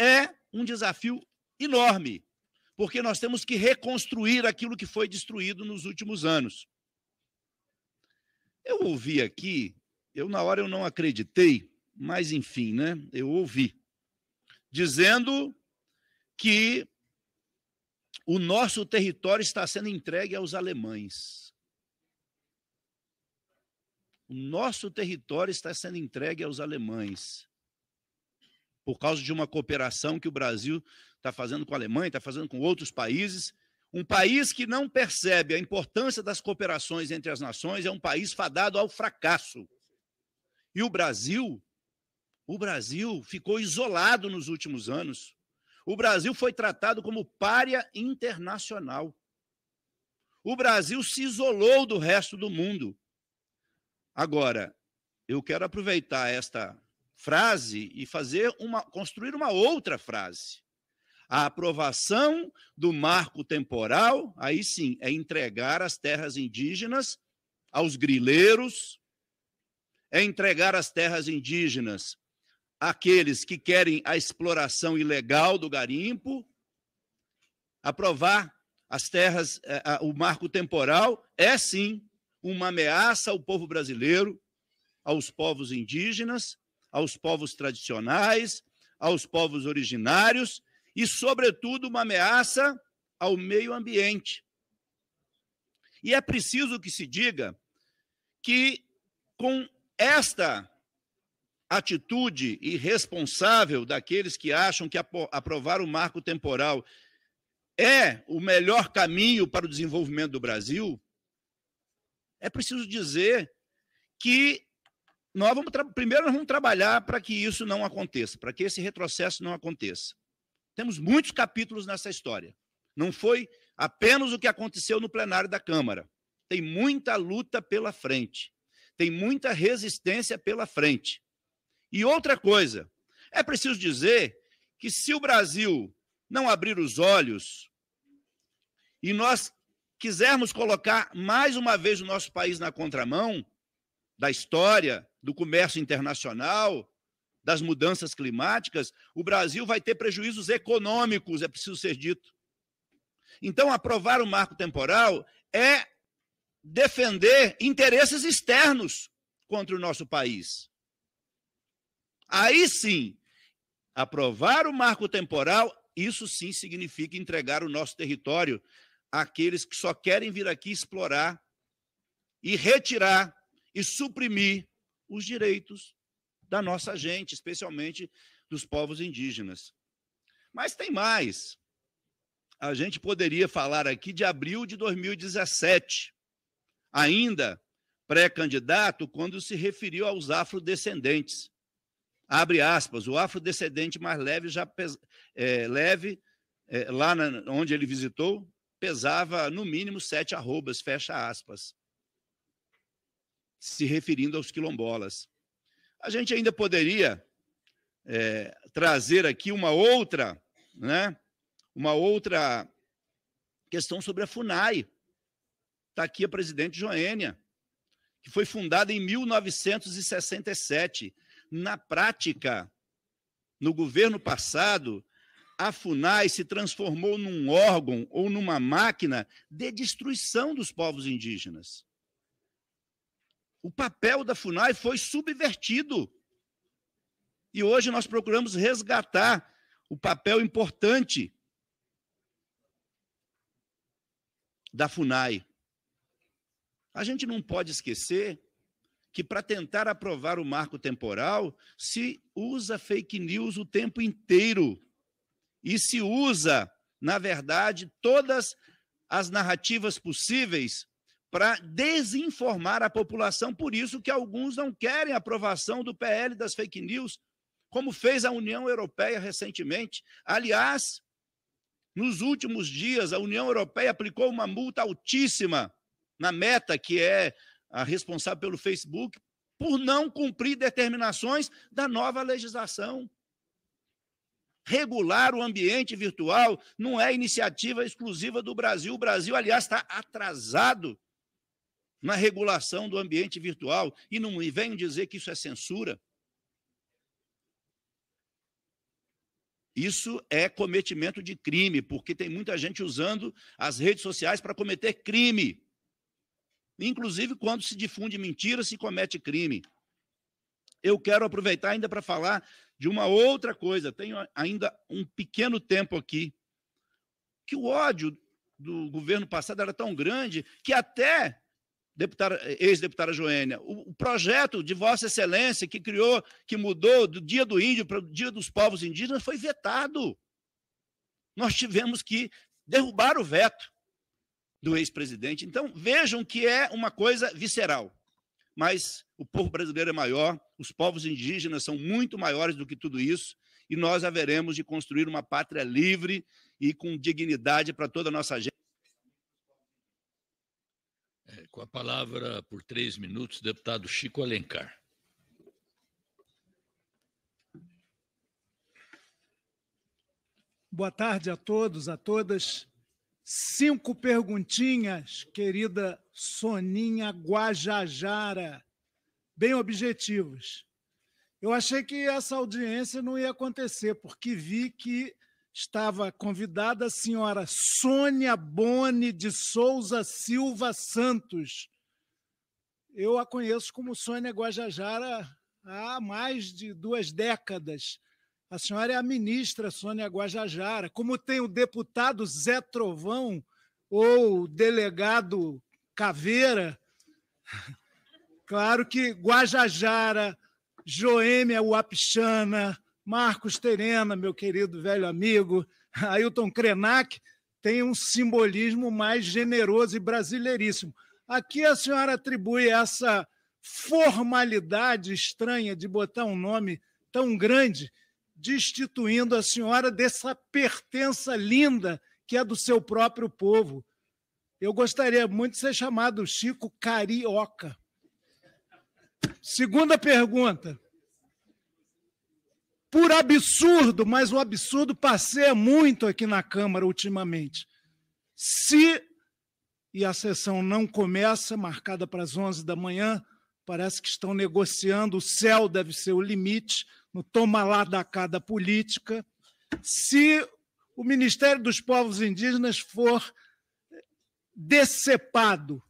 é um desafio enorme, porque nós temos que reconstruir aquilo que foi destruído nos últimos anos. Eu ouvi aqui, eu na hora eu não acreditei, mas enfim, né? Eu ouvi dizendo que o nosso território está sendo entregue aos alemães. O nosso território está sendo entregue aos alemães. Por causa de uma cooperação que o Brasil está fazendo com a Alemanha, está fazendo com outros países. Um país que não percebe a importância das cooperações entre as nações é um país fadado ao fracasso. E o Brasil o Brasil ficou isolado nos últimos anos. O Brasil foi tratado como pária internacional. O Brasil se isolou do resto do mundo. Agora, eu quero aproveitar esta frase e fazer uma construir uma outra frase. A aprovação do marco temporal, aí sim, é entregar as terras indígenas aos grileiros, é entregar as terras indígenas aqueles que querem a exploração ilegal do garimpo, aprovar as terras, eh, o marco temporal, é sim uma ameaça ao povo brasileiro, aos povos indígenas, aos povos tradicionais, aos povos originários e, sobretudo, uma ameaça ao meio ambiente. E é preciso que se diga que, com esta atitude irresponsável daqueles que acham que aprovar o marco temporal é o melhor caminho para o desenvolvimento do Brasil, é preciso dizer que nós vamos primeiro nós vamos trabalhar para que isso não aconteça, para que esse retrocesso não aconteça. Temos muitos capítulos nessa história. Não foi apenas o que aconteceu no plenário da Câmara. Tem muita luta pela frente. Tem muita resistência pela frente. E outra coisa, é preciso dizer que se o Brasil não abrir os olhos e nós quisermos colocar mais uma vez o nosso país na contramão da história, do comércio internacional, das mudanças climáticas, o Brasil vai ter prejuízos econômicos, é preciso ser dito. Então, aprovar o marco temporal é defender interesses externos contra o nosso país. Aí sim, aprovar o marco temporal, isso sim significa entregar o nosso território àqueles que só querem vir aqui explorar e retirar e suprimir os direitos da nossa gente, especialmente dos povos indígenas. Mas tem mais. A gente poderia falar aqui de abril de 2017, ainda pré-candidato, quando se referiu aos afrodescendentes abre aspas, o afrodescendente mais leve já pes... é, leve, é, lá na... onde ele visitou, pesava no mínimo sete arrobas, fecha aspas, se referindo aos quilombolas. A gente ainda poderia é, trazer aqui uma outra, né, uma outra questão sobre a FUNAI. Está aqui a presidente Joênia, que foi fundada em 1967 na prática, no governo passado, a FUNAI se transformou num órgão ou numa máquina de destruição dos povos indígenas. O papel da FUNAI foi subvertido. E hoje nós procuramos resgatar o papel importante da FUNAI. A gente não pode esquecer que para tentar aprovar o marco temporal se usa fake news o tempo inteiro. E se usa, na verdade, todas as narrativas possíveis para desinformar a população, por isso que alguns não querem aprovação do PL das fake news, como fez a União Europeia recentemente. Aliás, nos últimos dias, a União Europeia aplicou uma multa altíssima na meta, que é a responsável pelo Facebook, por não cumprir determinações da nova legislação. Regular o ambiente virtual não é iniciativa exclusiva do Brasil. O Brasil, aliás, está atrasado na regulação do ambiente virtual e não me venham dizer que isso é censura. Isso é cometimento de crime, porque tem muita gente usando as redes sociais para cometer crime. Inclusive, quando se difunde mentira, se comete crime. Eu quero aproveitar ainda para falar de uma outra coisa. Tenho ainda um pequeno tempo aqui. Que o ódio do governo passado era tão grande que até ex-deputada Joênia, o, o, projeto de Vossa Excelência que criou, que mudou do Dia do Índio para o Dia dos Povos Indígenas foi vetado. Nós tivemos que derrubar o veto do ex-presidente. Então, vejam que é uma coisa visceral. Mas o povo brasileiro é maior, os povos indígenas são muito maiores do que tudo isso, e nós haveremos de construir uma pátria livre e com dignidade para toda a nossa gente. É, com a palavra, por três minutos, deputado Chico Alencar. Boa tarde a todos, a todas. Cinco perguntinhas, querida Soninha Guajajara, bem objetivos. Eu achei que essa audiência não ia acontecer, porque vi que estava convidada a senhora Sônia Boni de Souza Silva Santos. Eu a conheço como Sônia Guajajara há mais de duas décadas. A senhora é a ministra Sônia Guajajara, como tem o deputado Zé Trovão ou o delegado Caveira. <laughs> Claro que Guajajara, Joêmia Uapixana, Marcos Terena, meu querido velho amigo, Ailton Krenak, tem um simbolismo mais generoso e brasileiríssimo. Aqui a senhora atribui essa formalidade estranha de botar um nome tão grande destituindo a senhora dessa pertença linda que é do seu próprio povo. Eu gostaria muito de ser chamado Chico Carioca. Segunda pergunta. Por absurdo, mas o absurdo passeia muito aqui na Câmara ultimamente. Se, e a sessão não começa, marcada para as 11 da manhã, parece que estão negociando, o céu deve ser o limite no toma lá da cada política, se o Ministério dos Povos Indígenas for decepado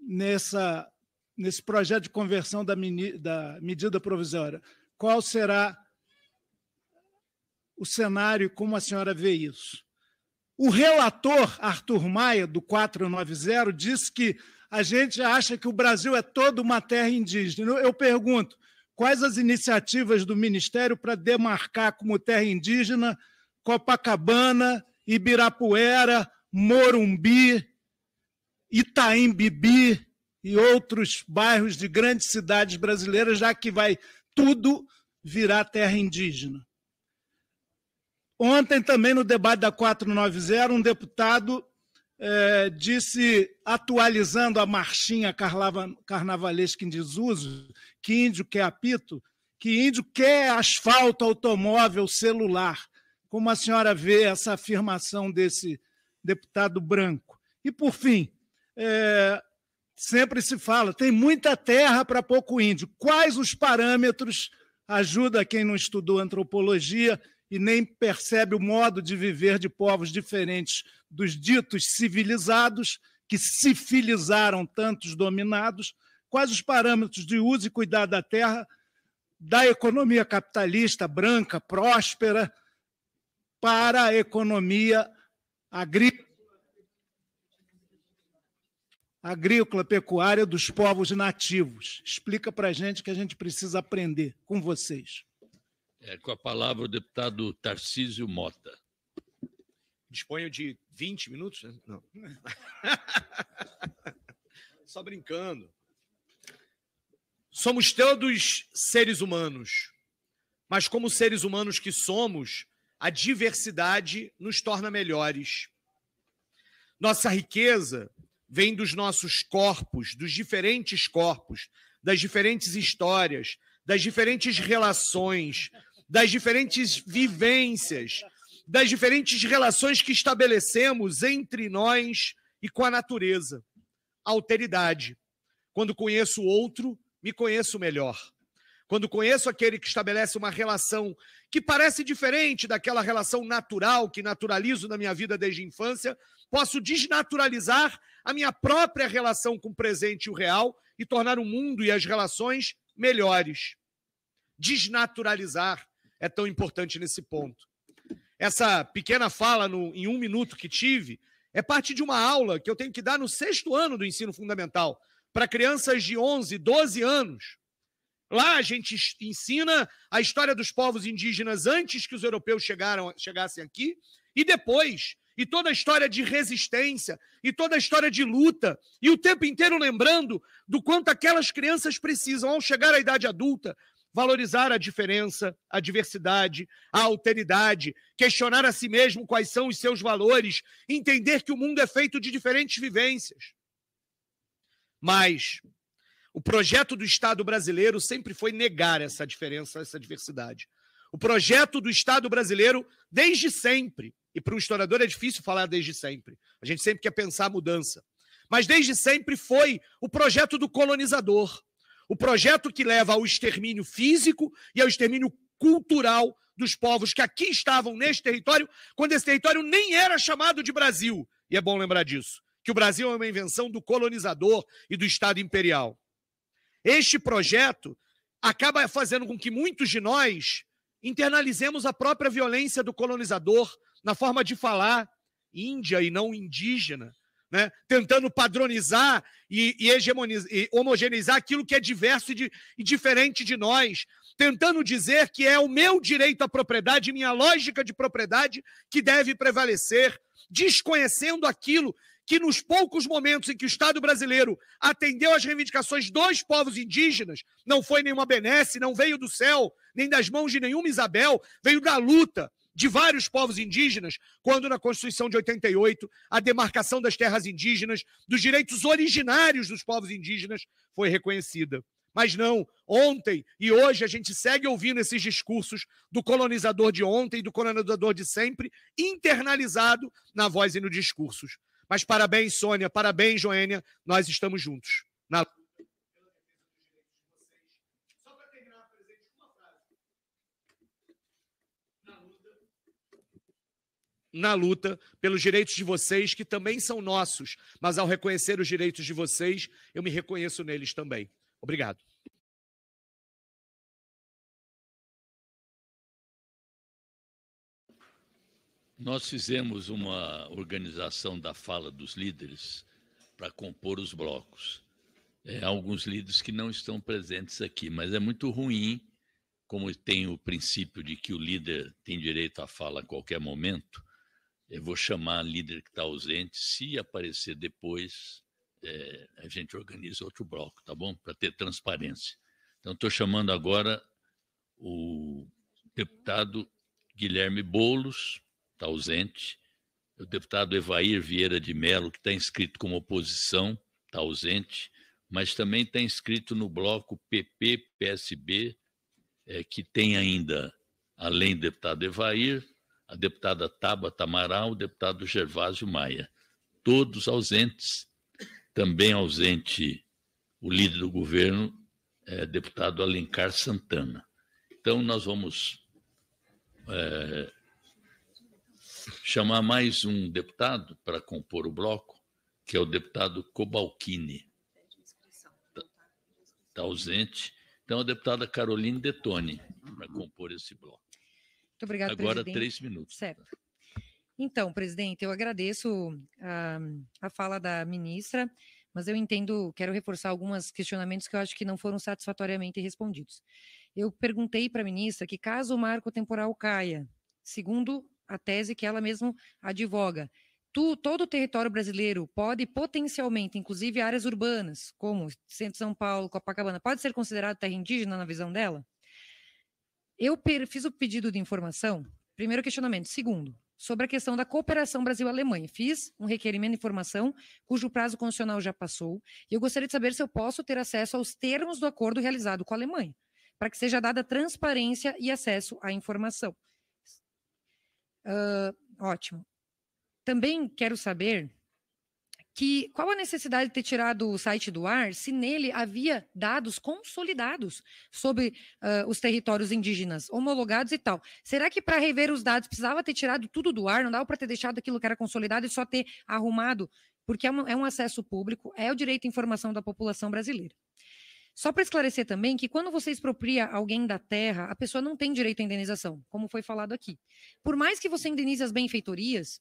nessa, nesse projeto de conversão da, mini, da medida provisória, qual será o cenário e como a senhora vê isso? O relator Arthur Maia, do 490, disse que a gente acha que o Brasil é toda uma terra indígena. Eu pergunto, Quais as iniciativas do Ministério para demarcar como terra indígena Copacabana, Ibirapuera, Morumbi, Itaim Bibi e outros bairros de grandes cidades brasileiras, já que vai tudo virar terra indígena? Ontem, também no debate da 490, um deputado eh, disse, atualizando a marchinha carnavalesca em desuso, que índio quer apito, que índio quer asfalto, automóvel, celular. Como a senhora vê essa afirmação desse deputado branco? E, por fim, é, sempre se fala, tem muita terra para pouco índio. Quais os parâmetros? Ajuda quem não estudou antropologia e nem percebe o modo de viver de povos diferentes dos ditos civilizados, que civilizaram tantos dominados, quais os parâmetros de uso e cuidado da terra da economia capitalista branca, próspera, para a economia agrícola, agrícola pecuária dos povos nativos. Explica para a gente que a gente precisa aprender com vocês. É, com a palavra o deputado Tarcísio Mota. Disponho de 20 minutos? Né? Não. <laughs> Só brincando. Somos todos seres humanos, mas como seres humanos que somos, a diversidade nos torna melhores. Nossa riqueza vem dos nossos corpos, dos diferentes corpos, das diferentes histórias, das diferentes relações, das diferentes vivências, das diferentes relações que estabelecemos entre nós e com a natureza. Alteridade. Quando conheço o outro, me conheço melhor. Quando conheço aquele que estabelece uma relação que parece diferente daquela relação natural que naturalizo na minha vida desde a infância, posso desnaturalizar a minha própria relação com o presente e o real e tornar o mundo e as relações melhores. Desnaturalizar é tão importante nesse ponto. Essa pequena fala no, em um minuto que tive é parte de uma aula que eu tenho que dar no sexto ano do ensino fundamental para crianças de 11, 12 anos. Lá a gente ensina a história dos povos indígenas antes que os europeus chegaram, chegassem aqui e depois, e toda a história de resistência, e toda a história de luta, e o tempo inteiro lembrando do quanto aquelas crianças precisam, ao chegar à idade adulta, valorizar a diferença, a diversidade, a alteridade, questionar a si mesmo quais são os seus valores, entender que o mundo é feito de diferentes vivências. Mas o projeto do Estado brasileiro sempre foi negar essa diferença, essa diversidade. O projeto do Estado brasileiro, desde sempre, e para um historiador é difícil falar desde sempre, a gente sempre quer pensar a mudança, mas desde sempre foi o projeto do colonizador. O projeto que leva ao extermínio físico e ao extermínio cultural dos povos que aqui estavam neste território, quando esse território nem era chamado de Brasil. E é bom lembrar disso que o Brasil é uma invenção do colonizador e do Estado imperial. Este projeto acaba fazendo com que muitos de nós internalizemos a própria violência do colonizador na forma de falar índia e não indígena, né? tentando padronizar e, e, e homogeneizar aquilo que é diverso e, de, e diferente de nós, tentando dizer que é o meu direito à propriedade, minha lógica de propriedade que deve prevalecer, desconhecendo aquilo que nos poucos momentos em que o Estado brasileiro atendeu às reivindicações dos povos indígenas, não foi nenhuma benesse, não veio do céu, nem das mãos de nenhuma Isabel, veio da luta de vários povos indígenas, quando na Constituição de 88 a demarcação das terras indígenas, dos direitos originários dos povos indígenas foi reconhecida. Mas não, ontem e hoje a gente segue ouvindo esses discursos do colonizador de ontem e do colonizador de sempre, internalizado na voz e nos discursos. Mas parabéns, Sônia, parabéns, Joênia, nós estamos juntos. Na... na luta pelos direitos de vocês, que também são nossos, mas ao reconhecer os direitos de vocês, eu me reconheço neles também. Obrigado. Nós fizemos uma organização da fala dos líderes para compor os blocos. É, alguns líderes que não estão presentes aqui, mas é muito ruim, como tem o princípio de que o líder tem direito à fala a qualquer momento. Eu é, vou chamar líder que está ausente, se aparecer depois, é, a gente organiza outro bloco, tá bom? Para ter transparência. Então, estou chamando agora o deputado Guilherme Bolos está ausente. O deputado Evair Vieira de Mello, que está inscrito como oposição, está ausente, mas também está inscrito no bloco PP-PSB, é, que tem ainda, além do deputado Evair, a deputada Taba Tamaral o deputado Gervásio Maia. Todos ausentes, também ausente o líder do governo, é, deputado Alencar Santana. Então, nós vamos é, chamar mais um deputado para compor o bloco, que é o deputado Cobalcini. Está ausente. Então, a deputada Caroline Detone, para compor esse bloco. Muito obrigada, Agora, presidente. três minutos. Certo. Então, presidente, eu agradeço a, ah, a fala da ministra, mas eu entendo, quero reforçar alguns questionamentos que eu acho que não foram satisfatoriamente respondidos. Eu perguntei para a ministra que caso o marco temporal caia, segundo a tese que ela mesma advoga. Tu, todo o território brasileiro pode potencialmente, inclusive áreas urbanas, como Centro de São Paulo, Copacabana, pode ser considerado terra indígena na visão dela? Eu fiz o pedido de informação, primeiro questionamento. Segundo, sobre a questão da cooperação Brasil-Alemanha. Fiz um requerimento de informação, cujo prazo constitucional já passou, e eu gostaria de saber se eu posso ter acesso aos termos do acordo realizado com a Alemanha, para que seja dada transparência e acesso à informação. Uh, ótimo. Também quero saber que qual a necessidade de ter tirado o site do ar, se nele havia dados consolidados sobre uh, os territórios indígenas, homologados e tal. Será que para rever os dados precisava ter tirado tudo do ar? Não dava para ter deixado aquilo que era consolidado e só ter arrumado? Porque é um, é um acesso público, é o direito à informação da população brasileira. Só para esclarecer também que quando você expropria alguém da terra, a pessoa não tem direito à indenização, como foi falado aqui. Por mais que você indenize as benfeitorias,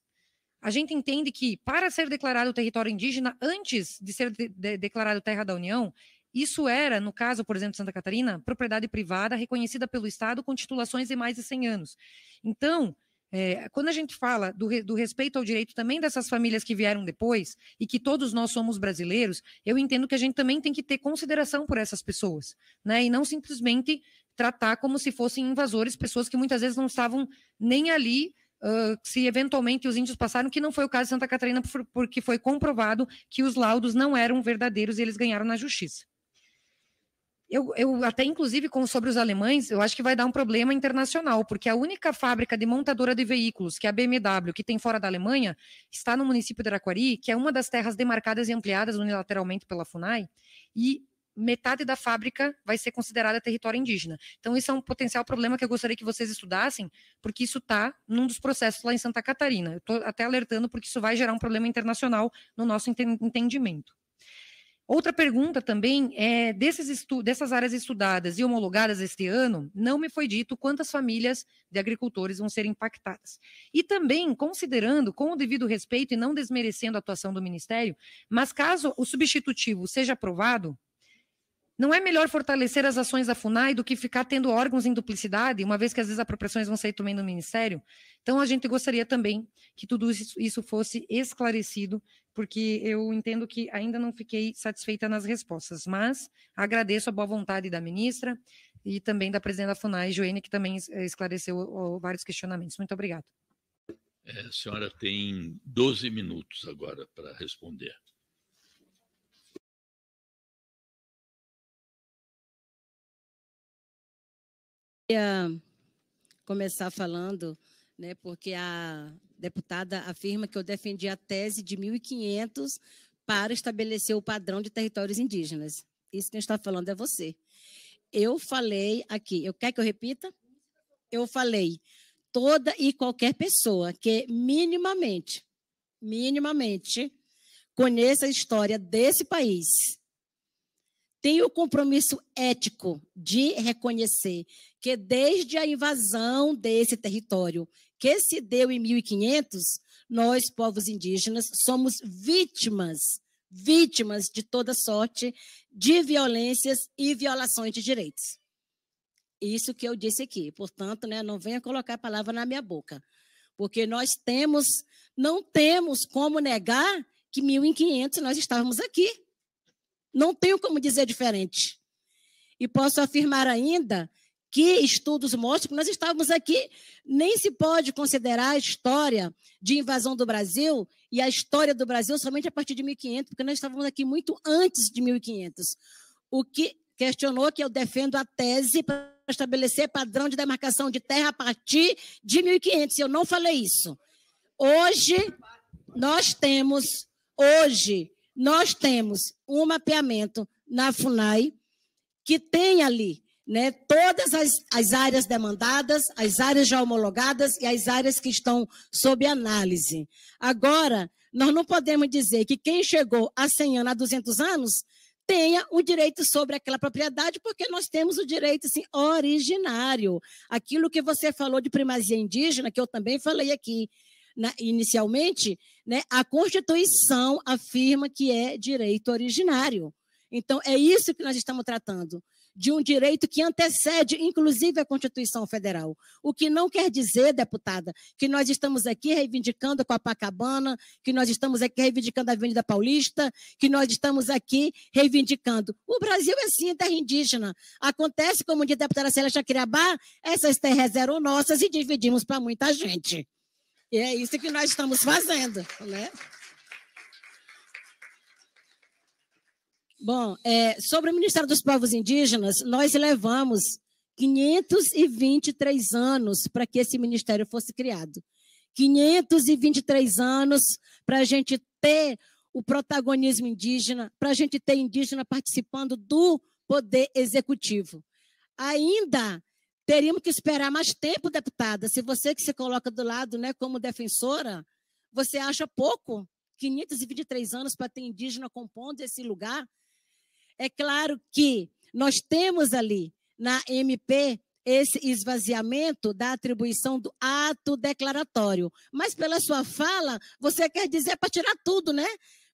a gente entende que para ser declarado território indígena, antes de ser de, de, declarado terra da União, isso era, no caso, por exemplo, de Santa Catarina, propriedade privada reconhecida pelo Estado com titulações de mais de 100 anos. Então, é, quando a gente fala do, do, respeito ao direito também dessas famílias que vieram depois, e que todos nós somos brasileiros, eu entendo que a gente também tem que ter consideração por essas pessoas, né? E não simplesmente tratar como se fossem invasores, pessoas que muitas vezes não estavam nem ali. Uh, se eventualmente os índios passaram, que não foi o caso de Santa Catarina, porque foi comprovado que os laudos não eram verdadeiros e eles ganharam na justiça. Eu, eu até, inclusive, com, sobre os alemães, eu acho que vai dar um problema internacional, porque a única fábrica de montadora de veículos, que é a BMW, que tem fora da Alemanha, está no município de Araquari, que é uma das terras demarcadas e ampliadas unilateralmente pela FUNAI, e metade da fábrica vai ser considerada território indígena. Então, isso é um potencial problema que eu gostaria que vocês estudassem, porque isso está num dos processos lá em Santa Catarina. Eu estou até alertando, porque isso vai gerar um problema internacional no nosso entendimento. Outra pergunta também é desses dessas áreas estudadas e homologadas este ano, não me foi dito quantas famílias de agricultores vão ser impactadas. E também considerando, com o devido respeito e não desmerecendo a atuação do Ministério, mas caso o substitutivo seja aprovado, não é melhor fortalecer as ações da FUNAI do que ficar tendo órgãos em duplicidade, uma vez que às vezes as apropriações vão sair também do Ministério? Então, a gente gostaria também que tudo isso fosse esclarecido porque eu entendo que ainda não fiquei satisfeita nas respostas, mas agradeço a boa vontade da ministra e também da presidente da FUNAI, Joene, que também eh, esclareceu vários questionamentos. Muito obrigado. É, a senhora tem 12 minutos agora para responder. Eu ia começar falando, né, porque a deputada afirma que eu defendi a tese de 1500 para estabelecer o padrão de territórios indígenas. Isso que a gente está falando é você. Eu falei aqui, eu quer que eu repita? Eu falei toda e qualquer pessoa que minimamente, minimamente conheça a história desse país, tem o compromisso ético de reconhecer que desde a invasão desse território que se deu em 1500, nós, povos indígenas, somos vítimas, vítimas de toda sorte de violências e violações de direitos. Isso que eu disse aqui. Portanto, né, não venha colocar a palavra na minha boca. Porque nós temos, não temos como negar que 1500 nós estávamos aqui. Não tenho como dizer diferente. E posso afirmar ainda que estudos mostram que nós estávamos aqui, nem se pode considerar a história de invasão do Brasil e a história do Brasil somente a partir de 1500, porque nós estávamos aqui muito antes de 1500. O que questionou que eu defendo a tese para estabelecer padrão de demarcação de terra a partir de 1500. Eu não falei isso. Hoje nós temos hoje nós temos um mapeamento na FUNAI que tem ali né, todas as, as áreas demandadas, as áreas já homologadas e as áreas que estão sob análise. Agora, nós não podemos dizer que quem chegou a 100 anos, a 200 anos, tenha o direito sobre aquela propriedade, porque nós temos o direito assim, originário. Aquilo que você falou de primazia indígena, que eu também falei aqui na, né, inicialmente, né, a Constituição afirma que é direito originário. Então, é isso que nós estamos tratando de um direito que antecede, inclusive, a Constituição Federal. O que não quer dizer, deputada, que nós estamos aqui reivindicando a Copacabana, que nós estamos aqui reivindicando a Avenida Paulista, que nós estamos aqui reivindicando. O Brasil é sim terra indígena. Acontece, como diz a deputada Celeste Quirabá, essas terras eram nossas e dividimos para muita gente. E é isso que nós estamos fazendo, né? Bom, é, sobre o Ministério dos Povos Indígenas, nós levamos 523 anos para que esse ministério fosse criado. 523 anos para a gente ter o protagonismo indígena, para a gente ter indígena participando do poder executivo. Ainda teríamos que esperar mais tempo, deputada. Se você que se coloca do lado, né, como defensora, você acha pouco 523 anos para ter indígena compondo esse lugar é claro que nós temos ali na MP esse esvaziamento da atribuição do ato declaratório. Mas pela sua fala, você quer dizer para tirar tudo, né?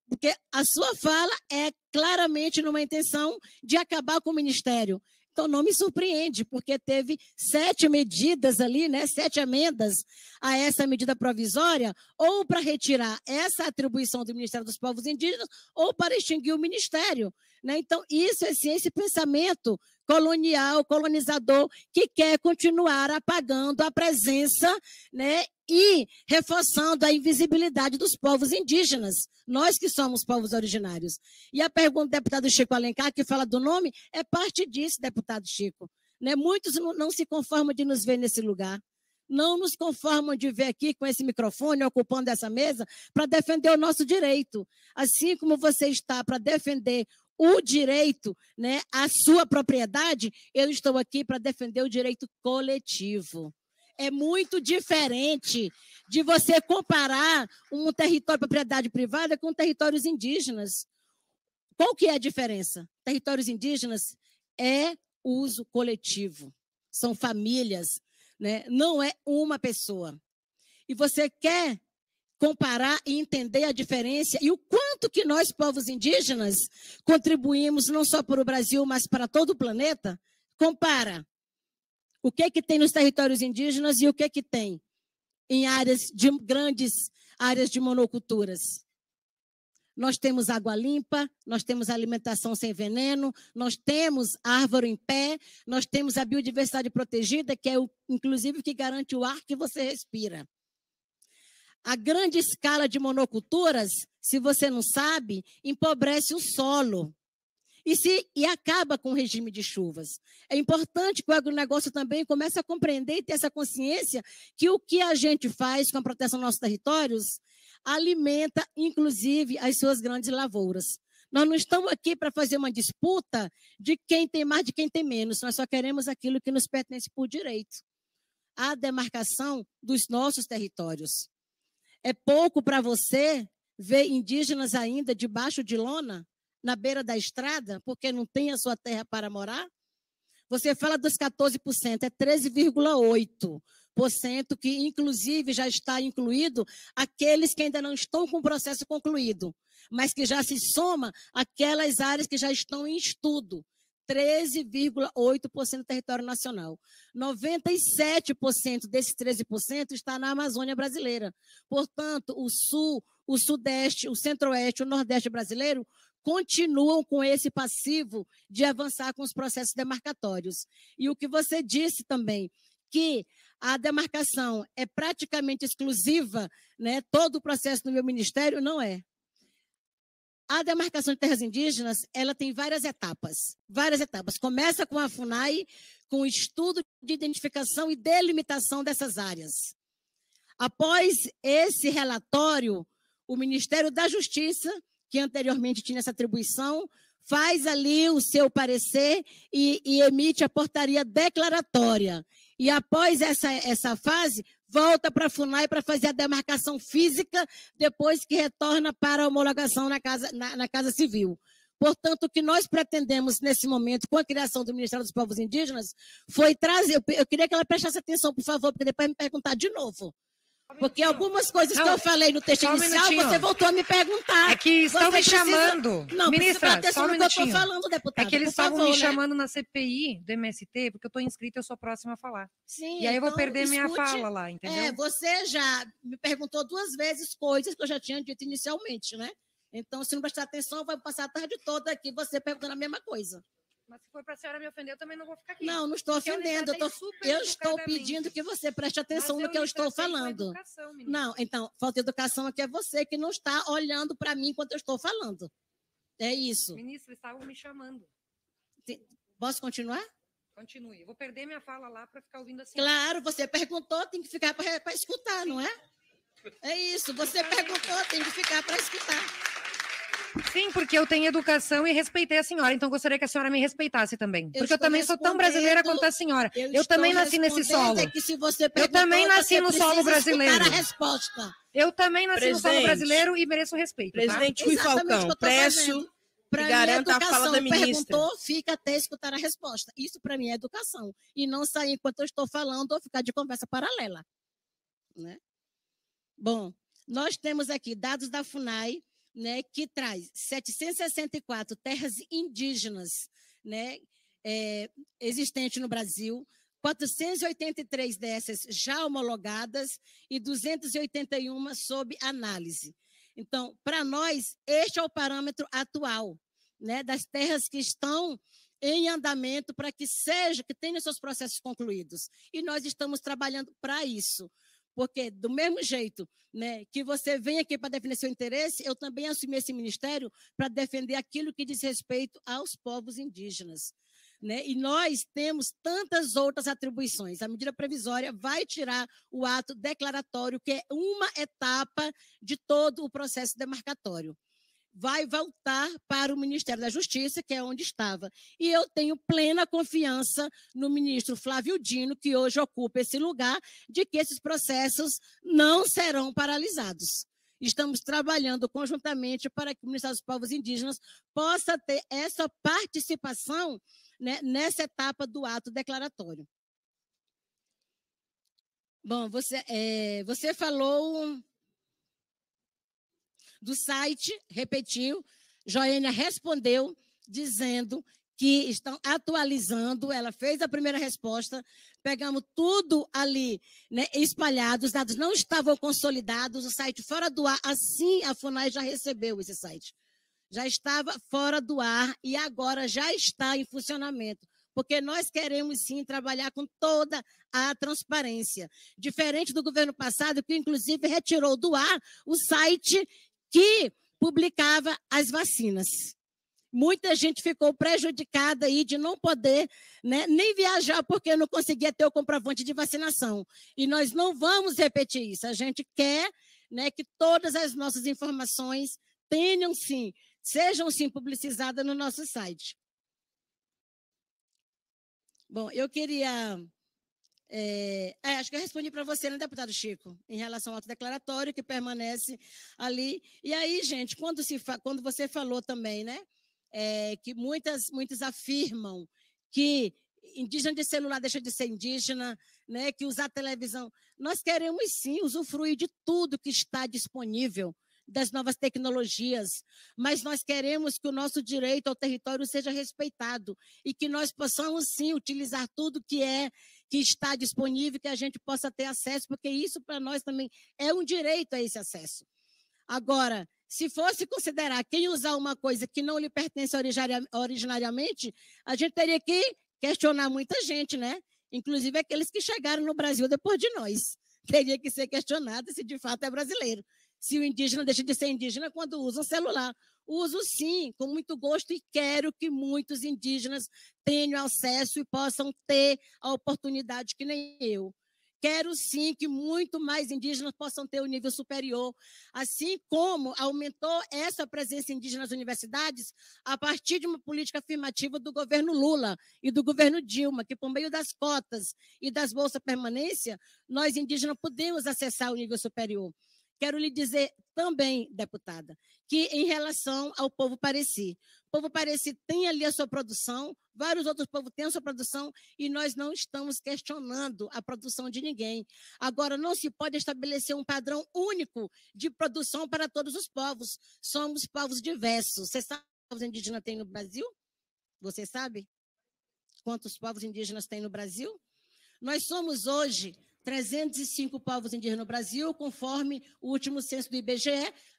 Porque a sua fala é claramente numa intenção de acabar com o ministério. Então não me surpreende, porque teve sete medidas ali, né, sete emendas a essa medida provisória, ou para retirar essa atribuição do Ministério dos Povos Indígenas, ou para extinguir o ministério. Né? Então, isso é esse pensamento colonial, colonizador, que quer continuar apagando a presença né, e reforçando a invisibilidade dos povos indígenas, nós que somos povos originários. E a pergunta do deputado Chico Alencar, que fala do nome, é parte disso, deputado Chico. Né? Muitos não se conformam de nos ver nesse lugar. Não nos conformam de ver aqui com esse microfone, ocupando essa mesa, para defender o nosso direito. Assim como você está para defender o direito né, à sua propriedade, eu estou aqui para defender o direito coletivo. É muito diferente de você comparar um território propriedade privada com territórios indígenas. Qual que é a diferença? Territórios indígenas é uso coletivo, são famílias, né? não é uma pessoa. E você quer comparar e entender a diferença e o quanto que nós, povos indígenas, contribuímos não só para o Brasil, mas para todo o planeta, compara o que, que tem nos territórios indígenas e o que, que tem em áreas de grandes áreas de monoculturas. Nós temos água limpa, nós temos alimentação sem veneno, nós temos árvore em pé, nós temos a biodiversidade protegida, que é o, inclusive o que garante o ar que você respira. A grande escala de monoculturas, se você não sabe, empobrece o solo e, se, e acaba com o regime de chuvas. É importante que o agronegócio também comece a compreender e ter essa consciência que o que a gente faz com a proteção dos nossos territórios alimenta, inclusive, as suas grandes lavouras. Nós não estamos aqui para fazer uma disputa de quem tem mais, de quem tem menos. Nós só queremos aquilo que nos pertence por direito. A demarcação dos nossos territórios. É pouco para você ver indígenas ainda debaixo de lona, na beira da estrada, porque não tem a sua terra para morar? Você fala dos 14%, é 13,8%, que inclusive já está incluído aqueles que ainda não estão com o processo concluído, mas que já se soma aquelas áreas que já estão em estudo. 13,8% do território nacional. 97% desses 13% está na Amazônia brasileira. Portanto, o Sul, o Sudeste, o Centro-Oeste, o Nordeste brasileiro continuam com esse passivo de avançar com os processos demarcatórios. E o que você disse também, que a demarcação é praticamente exclusiva, né, todo o processo do meu ministério, não é. A demarcação de terras indígenas, ela tem várias etapas. Várias etapas. Começa com a FUNAI, com o estudo de identificação e delimitação dessas áreas. Após esse relatório, o Ministério da Justiça, que anteriormente tinha essa atribuição, faz ali o seu parecer e, e emite a portaria declaratória. E após essa, essa fase, volta para a FUNAI para fazer a demarcação física, depois que retorna para a homologação na Casa, na, na casa Civil. Portanto, o que nós pretendemos nesse momento, com a criação do Ministério dos Povos Indígenas, foi trazer. Eu, eu queria que ela prestasse atenção, por favor, porque depois me perguntar de novo. Porque algumas coisas não, que eu falei no texto inicial, você voltou a me perguntar. É que estão você me precisa... chamando. Não, ministra, só um minutinho. Falando, deputada, é que eles estavam favor, me né? chamando na CPI do MST, porque eu estou inscrita e eu sou próxima a falar. Sim, e aí eu vou então perder escute, minha fala lá, entendeu? É, você já me perguntou duas vezes coisas que eu já tinha dito inicialmente, né? Então, se não prestar atenção, vai passar a tarde toda aqui você perguntando a mesma coisa. Mas se for para a senhora me ofender, eu também não vou ficar aqui. Não, não estou ofendendo. Eu, eu, tô, eu estou pedindo que você preste atenção no que eu estou falando. Educação, não, então, falta de educação aqui é, é você que não está olhando para mim enquanto eu estou falando. É isso. Ministro, estavam me chamando. Posso continuar? Continue. vou perder minha fala lá para ficar ouvindo assim. Claro, você perguntou, tem que ficar para escutar, não é? É isso. Você perguntou, tem que ficar para escutar. Sim, porque eu tenho educação e respeitei a senhora, então gostaria que a senhora me respeitasse também. Eu porque eu também sou tão brasileira quanto a senhora. Eu, eu também nasci nesse solo. É eu também nasci no solo brasileiro. A resposta. Eu também nasci Presidente, no solo brasileiro e mereço respeito. Tá? Presidente tá? Rui Falcão, peço e garanto a fala da ministra. perguntou, fica até escutar a resposta. Isso para mim é educação. E não sair enquanto eu estou falando ou ficar de conversa paralela. Né? Bom, nós temos aqui dados da FUNAI né, que traz 764 terras indígenas né, é, existentes no Brasil, 483 dessas já homologadas e 281 sob análise. Então, para nós, este é o parâmetro atual né, das terras que estão em andamento para que seja, que tenha seus processos concluídos. E nós estamos trabalhando para isso. Porque do mesmo jeito né, que você vem aqui para defender seu interesse, eu também assumi esse ministério para defender aquilo que diz respeito aos povos indígenas. Né? E nós temos tantas outras atribuições. A medida provisória vai tirar o ato declaratório, que é uma etapa de todo o processo demarcatório vai voltar para o Ministério da Justiça, que é onde estava. E eu tenho plena confiança no ministro Flávio Dino, que hoje ocupa esse lugar, de que esses processos não serão paralisados. Estamos trabalhando conjuntamente para que o Ministério dos Povos Indígenas possa ter essa participação né, nessa etapa do ato declaratório. Bom, você, é, você falou do site, repetiu, Joênia respondeu dizendo que estão atualizando, ela fez a primeira resposta, pegamos tudo ali né, espalhado, os dados não estavam consolidados, o site fora do ar, assim a FUNAI já recebeu esse site. Já estava fora do ar e agora já está em funcionamento porque nós queremos sim trabalhar com toda a transparência. Diferente do governo passado, que inclusive retirou do ar o site que publicava as vacinas. Muita gente ficou prejudicada aí de não poder né, nem viajar porque não conseguia ter o comprovante de vacinação. E nós não vamos repetir isso. A gente quer né, que todas as nossas informações tenham sim, sejam sim publicizadas no nosso site. Bom, eu queria é, é, acho que eu respondi para você, né, deputado Chico, em relação ao autodeclaratório que permanece ali. E aí, gente, quando, se quando você falou também, né, é, que muitas, muitos afirmam que indígena de celular deixa de ser indígena, né, que usar televisão. Nós queremos sim usufruir de tudo que está disponível das novas tecnologias, mas nós queremos que o nosso direito ao território seja respeitado e que nós possamos sim utilizar tudo que é que está disponível, que a gente possa ter acesso, porque isso para nós também é um direito a esse acesso. Agora, se fosse considerar quem usar uma coisa que não lhe pertence originariamente, a gente teria que questionar muita gente, né? Inclusive aqueles que chegaram no Brasil depois de nós. <laughs> Teria que ser questionado se de fato é brasileiro. Se o indígena deixa de ser indígena quando usa um celular Uso sim, com muito gosto, e quero que muitos indígenas tenham acesso e possam ter a oportunidade que nem eu. Quero sim que muito mais indígenas possam ter o um nível superior, assim como aumentou essa presença indígena nas universidades a partir de uma política afirmativa do governo Lula e do governo Dilma, que por meio das cotas e das bolsas permanência, nós indígenas podemos acessar o nível superior. Quero lhe dizer também, deputada, que em relação ao povo Pareci, o povo Pareci tem ali a sua produção, vários outros povos têm a sua produção e nós não estamos questionando a produção de ninguém. Agora, não se pode estabelecer um padrão único de produção para todos os povos. Somos povos diversos. Você sabe quantos povos indígenas tem no Brasil? Você sabe quantos povos indígenas tem no Brasil? Nós somos hoje 305 povos indígenas no Brasil, conforme o último censo do IBGE.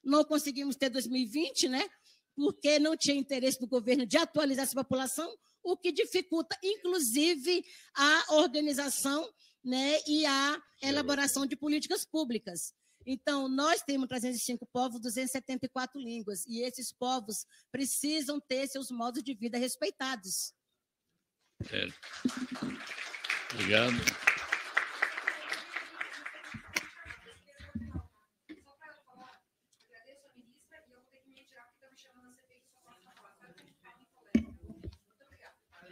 Não conseguimos ter 2020, né? Porque não tinha interesse do governo de atualizar essa população, o que dificulta, inclusive, a organização né, e a elaboração de políticas públicas. Então, nós temos 305 povos, 274 línguas, e esses povos precisam ter seus modos de vida respeitados. É. Obrigado.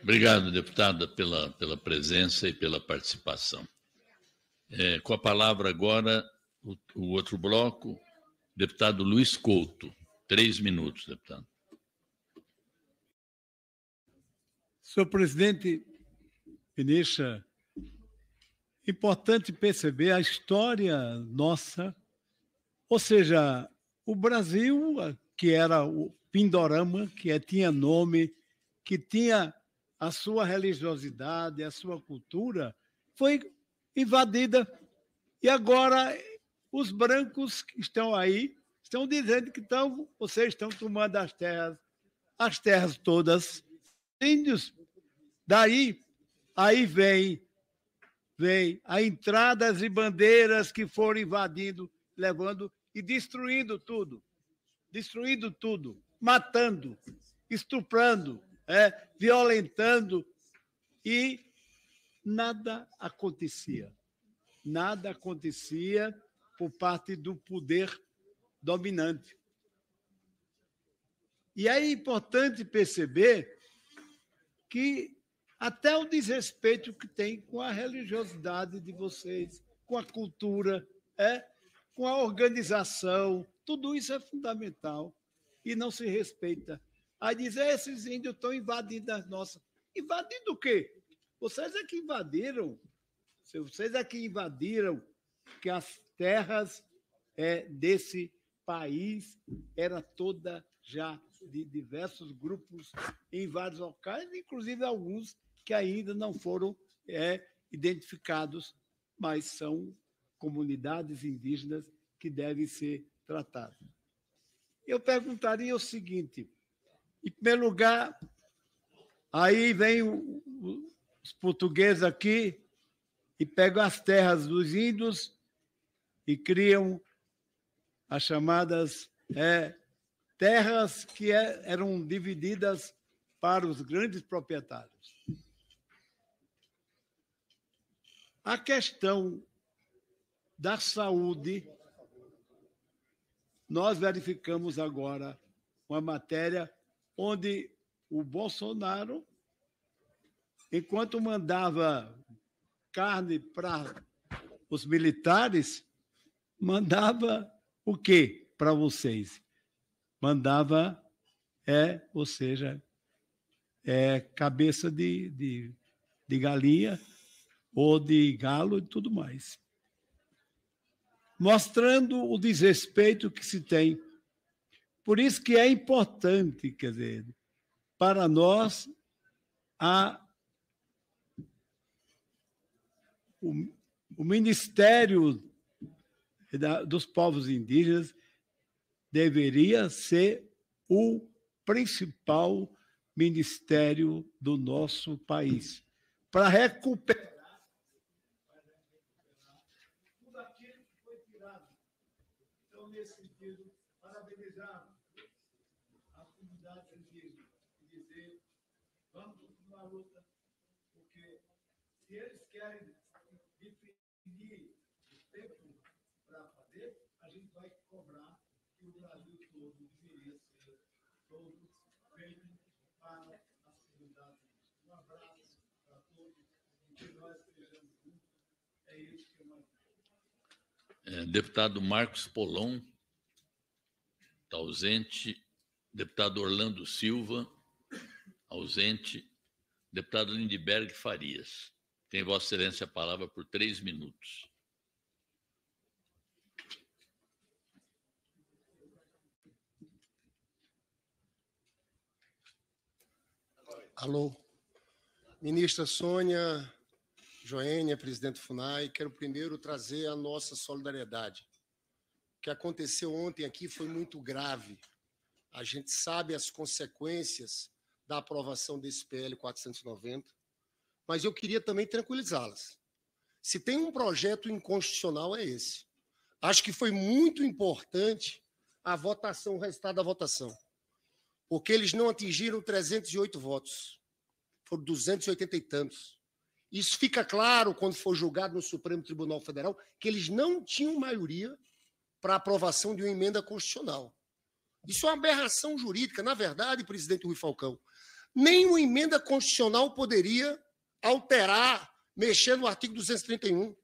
Obrigado, deputada, pela, pela presença e pela participação. É, com a palavra agora, o, o outro bloco, deputado Luiz Couto. Três minutos, deputado. Senhor presidente Penicha, importante perceber a história nossa, ou seja, o Brasil, que era o Pindorama, que é, tinha nome, que tinha a sua religiosidade, a sua cultura foi invadida. E agora os brancos que estão aí estão dizendo que estão, vocês estão tomando as terras, as terras todas índios. Daí aí vem vem a entradas e bandeiras que foram invadindo, levando e destruindo tudo. Destruindo tudo, matando, estuprando, é, violentando e nada acontecia. Nada acontecia por parte do poder dominante. E é importante perceber que até o desrespeito que tem com a religiosidade de vocês, com a cultura, é, com a organização, tudo isso é fundamental e não se respeita. Aí diz, esses índios estão invadindo as nossas. Invadindo o quê? Vocês é que invadiram, vocês é que invadiram que as terras é, desse país era toda já de diversos grupos em vários locais, inclusive alguns que ainda não foram é, identificados, mas são comunidades indígenas que devem ser tratadas. Eu perguntaria o seguinte: em primeiro lugar, aí vem os portugueses aqui e pegam as terras dos índios e criam as chamadas é, terras que é, eram divididas para os grandes proprietários. A questão da saúde, nós verificamos agora uma matéria onde o Bolsonaro, enquanto mandava carne para os militares, mandava o quê para vocês? Mandava, é, ou seja, é, cabeça de, de, de galinha ou de galo e tudo mais mostrando o desrespeito que se tem por isso que é importante, quer dizer, para nós a o, o Ministério da, dos Povos Indígenas deveria ser o principal ministério do nosso país para recuperar eles querem definir o tempo para fazer, a gente vai cobrar que o Brasil todo deveria ser todo feito para a comunidades. Um abraço para todos e que nós estejamos juntos. É isso que nós é, Deputado Marcos Polon, está ausente. Deputado Orlando Silva, ausente. Deputado Lindbergh Farias. Tem Vossa Excelência a palavra por três minutos. Alô, ministra Sônia Joênia, presidente FUNAI, quero primeiro trazer a nossa solidariedade. O que aconteceu ontem aqui foi muito grave. A gente sabe as consequências da aprovação desse PL 490 mas eu queria também tranquilizá-las. Se tem um projeto inconstitucional, é esse. Acho que foi muito importante a votação, o resultado da votação. Porque eles não atingiram 308 votos. Foram 280 e tantos. Isso fica claro quando for julgado no Supremo Tribunal Federal, que eles não tinham maioria para aprovação de uma emenda constitucional. Isso é uma aberração jurídica. Na verdade, presidente Rui Falcão, nem uma emenda constitucional poderia alterar, mexer no artigo 231.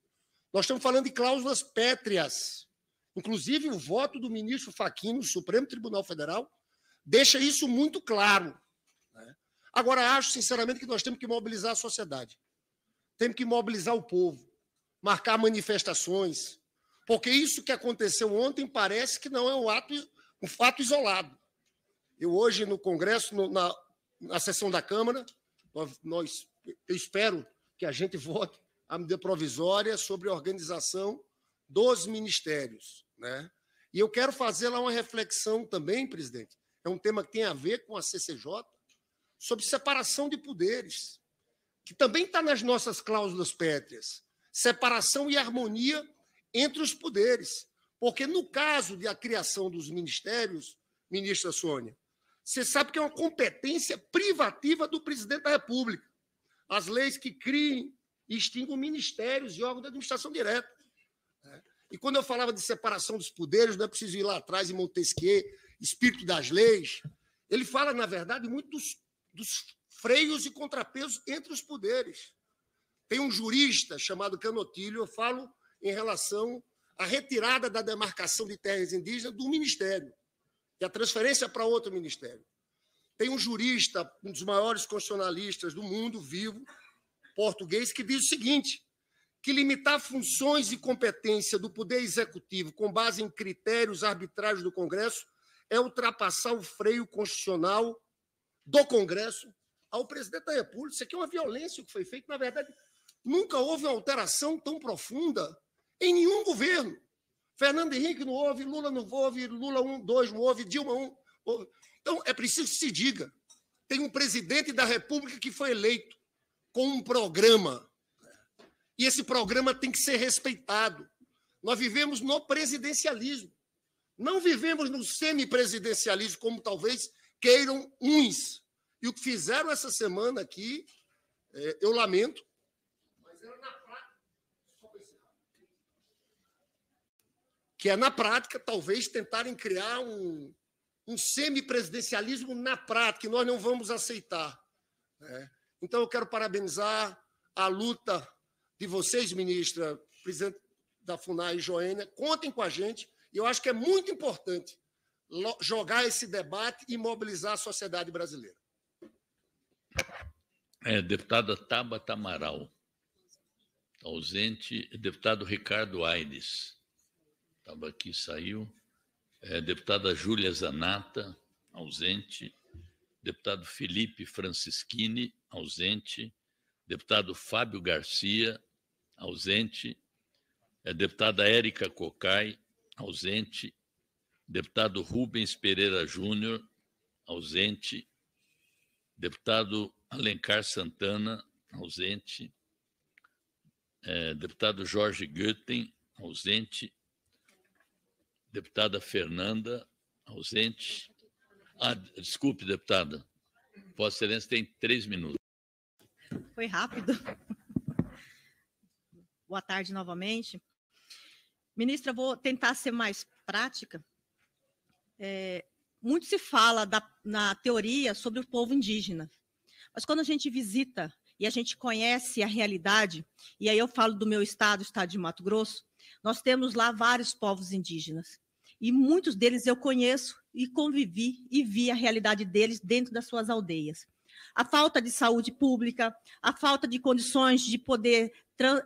Nós estamos falando de cláusulas pétreas. Inclusive, o voto do ministro Faquino, no Supremo Tribunal Federal, deixa isso muito claro. Né? Agora, acho, sinceramente, que nós temos que mobilizar a sociedade. Temos que mobilizar o povo, marcar manifestações, porque isso que aconteceu ontem parece que não é um, ato, um fato isolado. Eu hoje, no Congresso, no, na, na sessão da Câmara, nós, nós, eu espero que a gente vote a medida provisória sobre a organização dos ministérios. Né? E eu quero fazer lá uma reflexão também, presidente. É um tema que tem a ver com a CCJ, sobre separação de poderes, que também está nas nossas cláusulas pétreas. Separação e harmonia entre os poderes. Porque no caso de a criação dos ministérios, ministra Sônia, você sabe que é uma competência privativa do presidente da República. As leis que criem e extinguem ministérios e órgãos de administração direta. E quando eu falava de separação dos poderes, não é preciso ir lá atrás em Montesquieu, espírito das leis. Ele fala, na verdade, muito dos, dos freios e contrapesos entre os poderes. Tem um jurista chamado Canotilho, eu falo em relação à retirada da demarcação de terras indígenas do Ministério que a transferência para outro ministério. Tem um jurista, um dos maiores constitucionalistas do mundo vivo, português, que diz o seguinte: que limitar funções e competência do poder executivo com base em critérios arbitrários do Congresso é ultrapassar o freio constitucional do Congresso ao presidente da República. Isso aqui é uma violência que foi feita. Na verdade, nunca houve uma alteração tão profunda em nenhum governo. Fernando Henrique não houve, Lula não houve, Lula 1, 2 não houve, Dilma 1. Houve. Então, é preciso que se diga. Tem um presidente da República que foi eleito com um programa. E esse programa tem que ser respeitado. Nós vivemos no presidencialismo. Não vivemos no semipresidencialismo, como talvez queiram uns. E o que fizeram essa semana aqui, é, eu lamento, que é, na prática, talvez tentarem criar um, um semipresidencialismo na prática, que nós não vamos aceitar. Né? Então, eu quero parabenizar a luta de vocês, ministra, presidente da FUNAI, Joênia. Contem com a gente. E eu acho que é muito importante jogar esse debate e mobilizar a sociedade brasileira. É, deputada Tabata Amaral. Ausente, deputado Ricardo Aires estava aqui, saiu. É, deputada Júlia Zanata, ausente. Deputado Felipe Francischini, ausente. Deputado Fábio Garcia, ausente. É, deputada Érica Cocai, ausente. Deputado Rubens Pereira Júnior, ausente. Deputado Alencar Santana, ausente. É, deputado Jorge Goeten, ausente. Deputada Fernanda, ausente. Ah, desculpe, deputada. Vossa Excelência tem três minutos. Foi rápido. Boa tarde novamente. Ministra, vou tentar ser mais prática. É, muito se fala da, na teoria sobre o povo indígena, mas quando a gente visita e a gente conhece a realidade, e aí eu falo do meu estado, o estado de Mato Grosso, nós temos lá vários povos indígenas. E muitos deles eu conheço e convivi e vi a realidade deles dentro das suas aldeias. A falta de saúde pública, a falta de condições de poder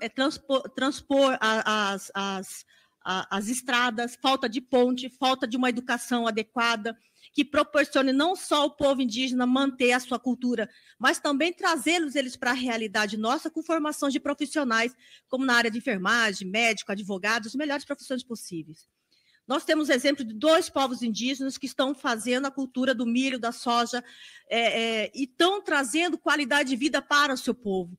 eh, transpor, transpor as, as, as estradas, falta de ponte, falta de uma educação adequada, que proporcione não só ao povo indígena manter a sua cultura, mas também trazê-los eles para a realidade nossa com formações de profissionais, como na área de enfermagem, médico, advogados, os melhores profissões possíveis. Nós temos exemplo de dois povos indígenas que estão fazendo a cultura do milho, da soja, é, é, e estão trazendo qualidade de vida para o seu povo.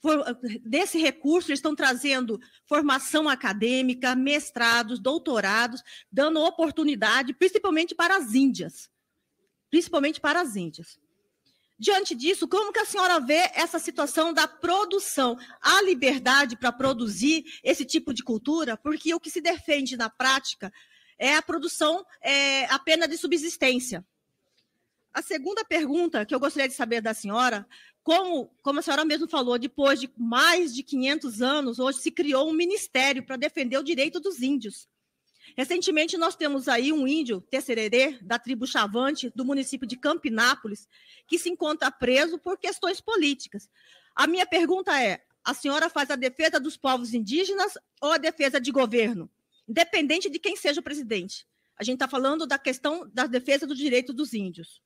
For, desse recurso, eles estão trazendo formação acadêmica, mestrados, doutorados, dando oportunidade, principalmente para as Índias. Principalmente para as Índias. Diante disso, como que a senhora vê essa situação da produção? Há liberdade para produzir esse tipo de cultura? Porque o que se defende na prática é a produção é, apenas de subsistência. A segunda pergunta que eu gostaria de saber da senhora, como, como a senhora mesmo falou, depois de mais de 500 anos, hoje se criou um ministério para defender o direito dos índios. Recentemente, nós temos aí um índio, Tessererê, da tribo Chavante, do município de Campinápolis, que se encontra preso por questões políticas. A minha pergunta é: a senhora faz a defesa dos povos indígenas ou a defesa de governo? Independente de quem seja o presidente. A gente está falando da questão da defesa do direito dos índios.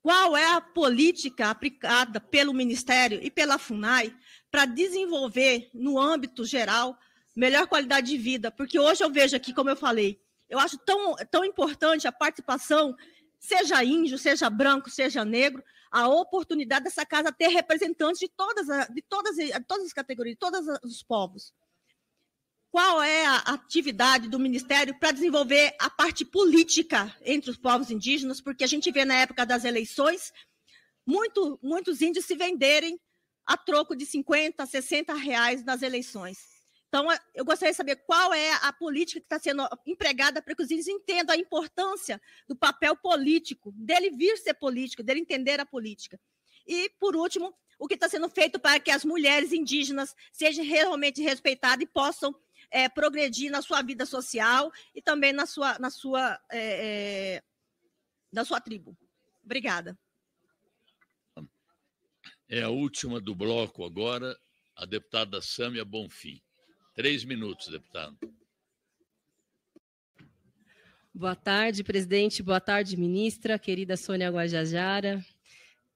Qual é a política aplicada pelo Ministério e pela FUNAI para desenvolver, no âmbito geral, melhor qualidade de vida, porque hoje eu vejo aqui, como eu falei, eu acho tão, tão importante a participação, seja índio, seja branco, seja negro, a oportunidade dessa casa ter representantes de todas, de todas, de todas as categorias, de todos os povos. Qual é a atividade do Ministério para desenvolver a parte política entre os povos indígenas? Porque a gente vê na época das eleições muito, muitos índios se venderem a troco de 50, 60 reais nas eleições. Então, é, eu gostaria de saber qual é a política que está sendo empregada para que os índios entendam a importância do papel político, dele vir ser político, dele entender a política. E, por último, o que está sendo feito para que as mulheres indígenas sejam realmente respeitadas e possam é, progredir na sua vida social e também na sua, na sua, é, é na sua tribo. Obrigada. É a última do bloco agora, a deputada Sâmia Bonfim. Três minutos, deputado. Boa tarde, presidente. Boa tarde, ministra. Querida Sônia Guajajara.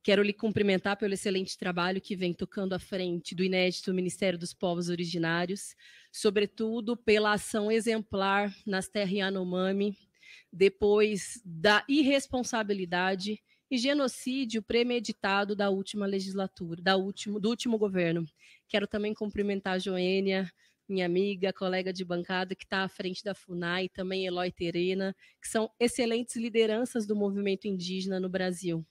Quero lhe cumprimentar pelo excelente trabalho que vem tocando à frente do inédito Ministério dos Povos Originários, sobretudo pela ação exemplar nas terras Yanomami, depois da irresponsabilidade e genocídio premeditado da última legislatura, da último, do último governo. Quero também cumprimentar a Joênia, minha amiga, colega de bancada, que está à frente da FUNAI, também Eloy Terena, que são excelentes lideranças do movimento indígena no Brasil.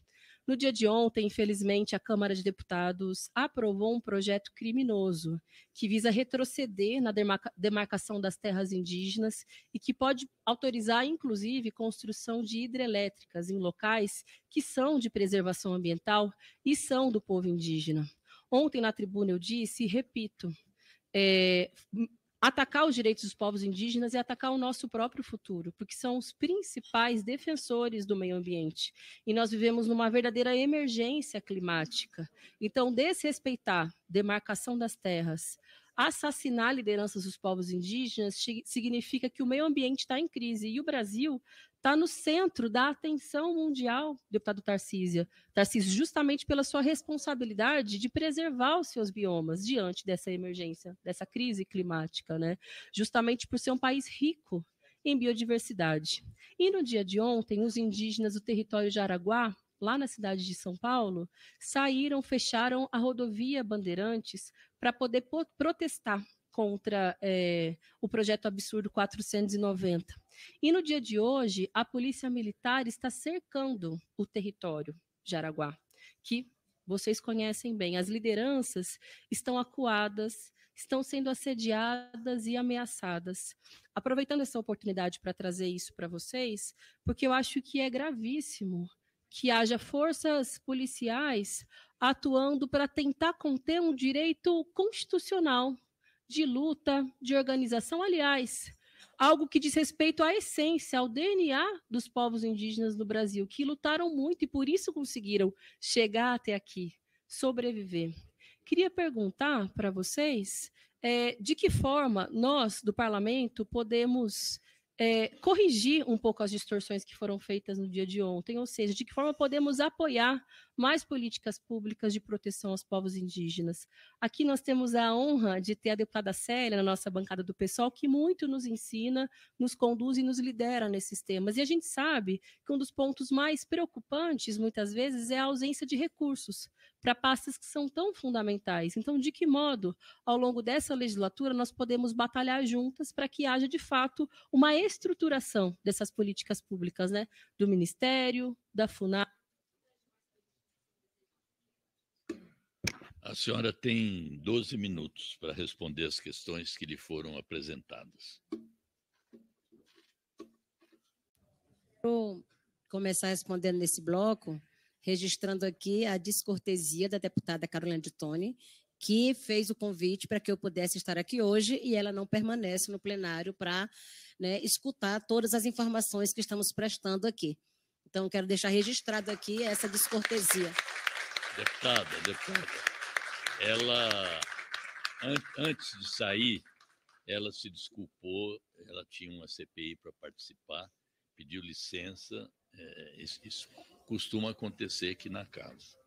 No dia de ontem, infelizmente, a Câmara de Deputados aprovou um projeto criminoso que visa retroceder na demarcação das terras indígenas e que pode autorizar, inclusive, construção de hidrelétricas em locais que são de preservação ambiental e são do povo indígena. Ontem, na tribuna, eu disse e repito: é, atacar os direitos dos povos indígenas e atacar o nosso próprio futuro, porque são os principais defensores do meio ambiente. E nós vivemos numa verdadeira emergência climática. Então, desrespeitar demarcação das terras, Assassinar lideranças dos povos indígenas significa que o meio ambiente está em crise e o Brasil está no centro da atenção mundial, deputado Tarcísio, Tarcísio, justamente pela sua responsabilidade de preservar os seus biomas diante dessa emergência, dessa crise climática, né? Justamente por ser um país rico em biodiversidade. E no dia de ontem, os indígenas do território de Araguá lá na cidade de São Paulo, saíram, fecharam a rodovia Bandeirantes para poder po protestar contra é, o projeto absurdo 490. E no dia de hoje, a polícia militar está cercando o território de Araguá, que vocês conhecem bem. As lideranças estão acuadas, estão sendo assediadas e ameaçadas. Aproveitando essa oportunidade para trazer isso para vocês, porque eu acho que é gravíssimo que haja forças policiais atuando para tentar conter um direito constitucional de luta, de organização, aliás, algo que diz respeito à essência, ao DNA dos povos indígenas do Brasil, que lutaram muito e por isso conseguiram chegar até aqui, sobreviver. Queria perguntar para vocês é, de que forma nós, do parlamento, podemos é, corrigir um pouco as distorções que foram feitas no dia de ontem, ou seja, de que forma podemos apoiar mais políticas públicas de proteção aos povos indígenas. Aqui nós temos a honra de ter a deputada Célia na nossa bancada do pessoal, que muito nos ensina, nos conduz e nos lidera nesses temas. E a gente sabe que um dos pontos mais preocupantes, muitas vezes, é a ausência de recursos para pastas que são tão fundamentais. Então, de que modo, ao longo dessa legislatura, nós podemos batalhar juntas para que haja, de fato, uma estruturação dessas políticas públicas, né? Do Ministério, da Funar? A senhora tem 12 minutos para responder as questões que lhe foram apresentadas. Vou começar respondendo nesse bloco registrando aqui a descortesia da deputada Carolina de Toni, que fez o convite para que eu pudesse estar aqui hoje e ela não permanece no plenário para né, escutar todas as informações que estamos prestando aqui. Então, quero deixar registrado aqui essa descortesia. Deputada, deputada, ela, an antes de sair, ela se desculpou, ela tinha uma CPI para participar, pediu licença é, isso, isso costuma acontecer aqui na casa.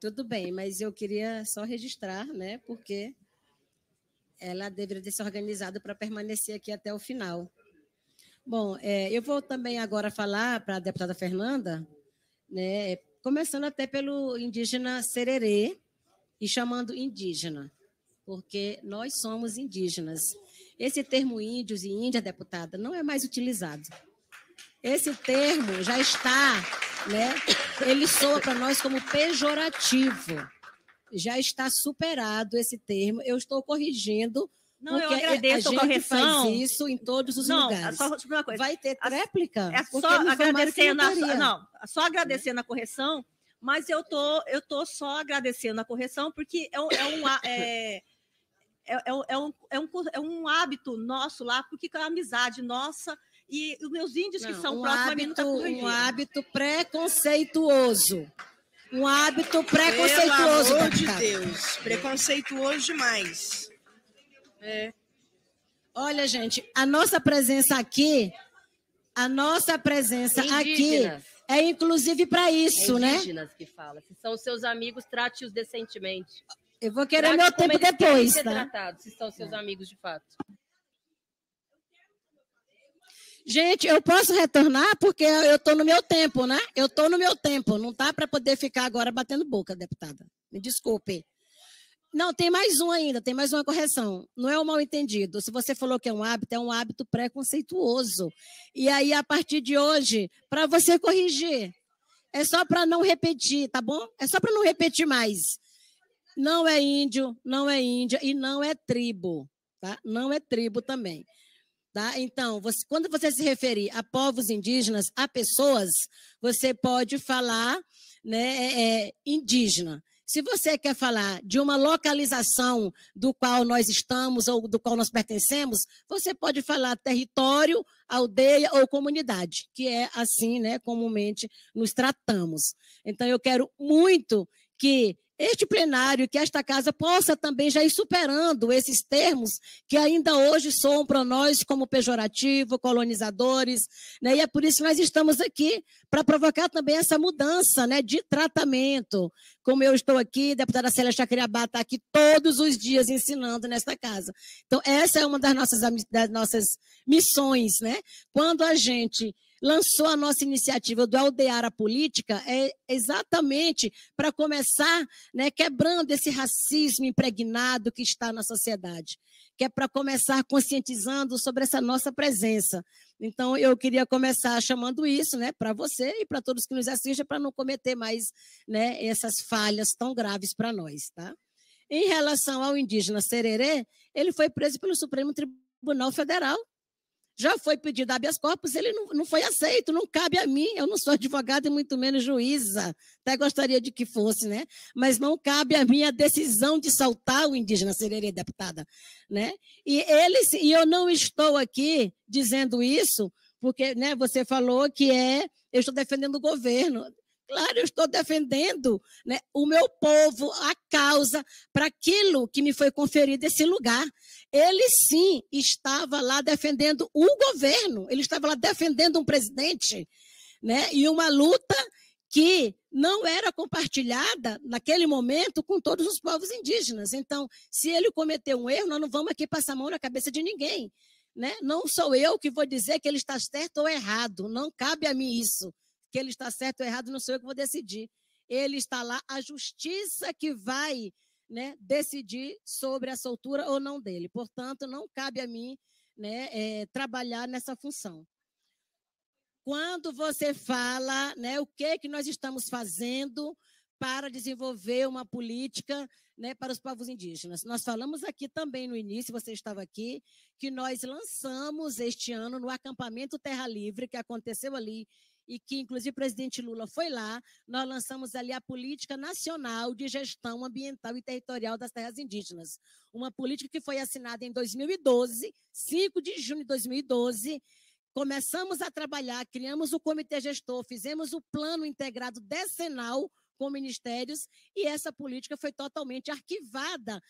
Tudo bem, mas eu queria só registrar, né? Porque ela deveria ter se organizado para permanecer aqui até o final. Bom, é, eu vou também agora falar para a deputada Fernanda, né, começando até pelo indígena Sererê e chamando indígena, porque nós somos indígenas. Esse termo índios e índia, deputada, não é mais utilizado. Esse termo já está, né? Ele soa para nós como pejorativo. Já está superado esse termo. Eu estou corrigindo não, porque eu agradeço a, gente correção. faz isso em todos os não, lugares. Não, só uma coisa. Vai ter réplica? É só agradecendo a, não, só agradecendo a correção, mas eu tô, eu tô só agradecendo a correção, porque é, é um. É, é, é, é, um, é, um, é um hábito nosso lá, porque é a amizade nossa e os meus índios Não, que são um próximos hábito, a mim tá Um hábito preconceituoso. Um hábito preconceituoso. Pelo amor de Deus, preconceituoso demais. É. Olha, gente, a nossa presença aqui, a nossa presença Indígenas. aqui é inclusive para é isso, né? que fala. Se são seus amigos, trate-os decentemente. Eu vou querer Trate meu tempo depois, tá? Tratados, se são seus é. amigos de fato. Gente, eu posso retornar porque eu estou no meu tempo, né? Eu estou no meu tempo. Não tá para poder ficar agora batendo boca, deputada. Me desculpe. Não, tem mais um ainda, tem mais uma correção. Não é um mal entendido. Se você falou que é um hábito, é um hábito preconceituoso. E aí, a partir de hoje, para você corrigir, é só para não repetir, tá bom? É só para não repetir mais. Não é índio, não é índia e não é tribo, tá? Não é tribo também. Tá? Então, você, quando você se referir a povos indígenas, a pessoas, você pode falar né, é, é, indígena. Se você quer falar de uma localização do qual nós estamos ou do qual nós pertencemos, você pode falar território, aldeia ou comunidade, que é assim, né, comumente nos tratamos. Então eu quero muito que este plenário, que esta casa possa também já ir superando esses termos que ainda hoje soam para nós como pejorativo, colonizadores, né? E é por isso que nós estamos aqui para provocar também essa mudança, né, de tratamento. Como eu estou aqui, a deputada Célia Chacriabá está aqui todos os dias ensinando nesta casa. Então essa é uma das nossas das nossas missões, né? Quando a gente lançou a nossa iniciativa do Aldear a Política é exatamente para começar né, quebrando esse racismo impregnado que está na sociedade, que é para começar conscientizando sobre essa nossa presença. Então, eu queria começar chamando isso né, para você e para todos que nos assistem, para não cometer mais né, essas falhas tão graves para nós. Tá? Em relação ao indígena Sererê, ele foi preso pelo Supremo Tribunal Federal já foi pedido habeas corpus, ele não, não foi aceito, não cabe a mim, eu não sou <laughs> advogada e muito menos juíza, até gostaria de que fosse, né? Mas não cabe a mim a decisão de saltar o indígena sererê, é deputada, né? E, eles e eu não estou aqui dizendo isso, porque né, você falou que é, eu estou defendendo o governo, claro, eu estou defendendo né, o meu povo, a causa, para aquilo que me foi conferido esse lugar. Ele sim estava lá defendendo o governo, ele estava lá defendendo um presidente, né? E uma luta que não era compartilhada naquele momento com todos os povos indígenas. Então, se ele cometeu um erro, nós não vamos aqui passar a mão na cabeça de ninguém. Né? Não sou eu que vou dizer que ele está certo ou errado, não cabe a mim isso que ele está certo ou errado, não sou eu que vou decidir. Ele está lá, a justiça que vai né, decidir sobre a soltura ou não dele. Portanto, não cabe a mim né, é, trabalhar nessa função. Quando você fala né, o que, que nós estamos fazendo para desenvolver uma política né, para os povos indígenas. Nós falamos aqui também no início, você estava aqui, que nós lançamos este ano no acampamento Terra Livre, que aconteceu ali e que, inclusive, o presidente Lula foi lá, nós lançamos ali a Política Nacional de Gestão Ambiental e Territorial das Terras Indígenas. Uma política que foi assinada em 2012, 5 de junho de 2012. Começamos a trabalhar, criamos o comitê gestor, fizemos o plano integrado decenal com ministérios e essa política foi totalmente arquivada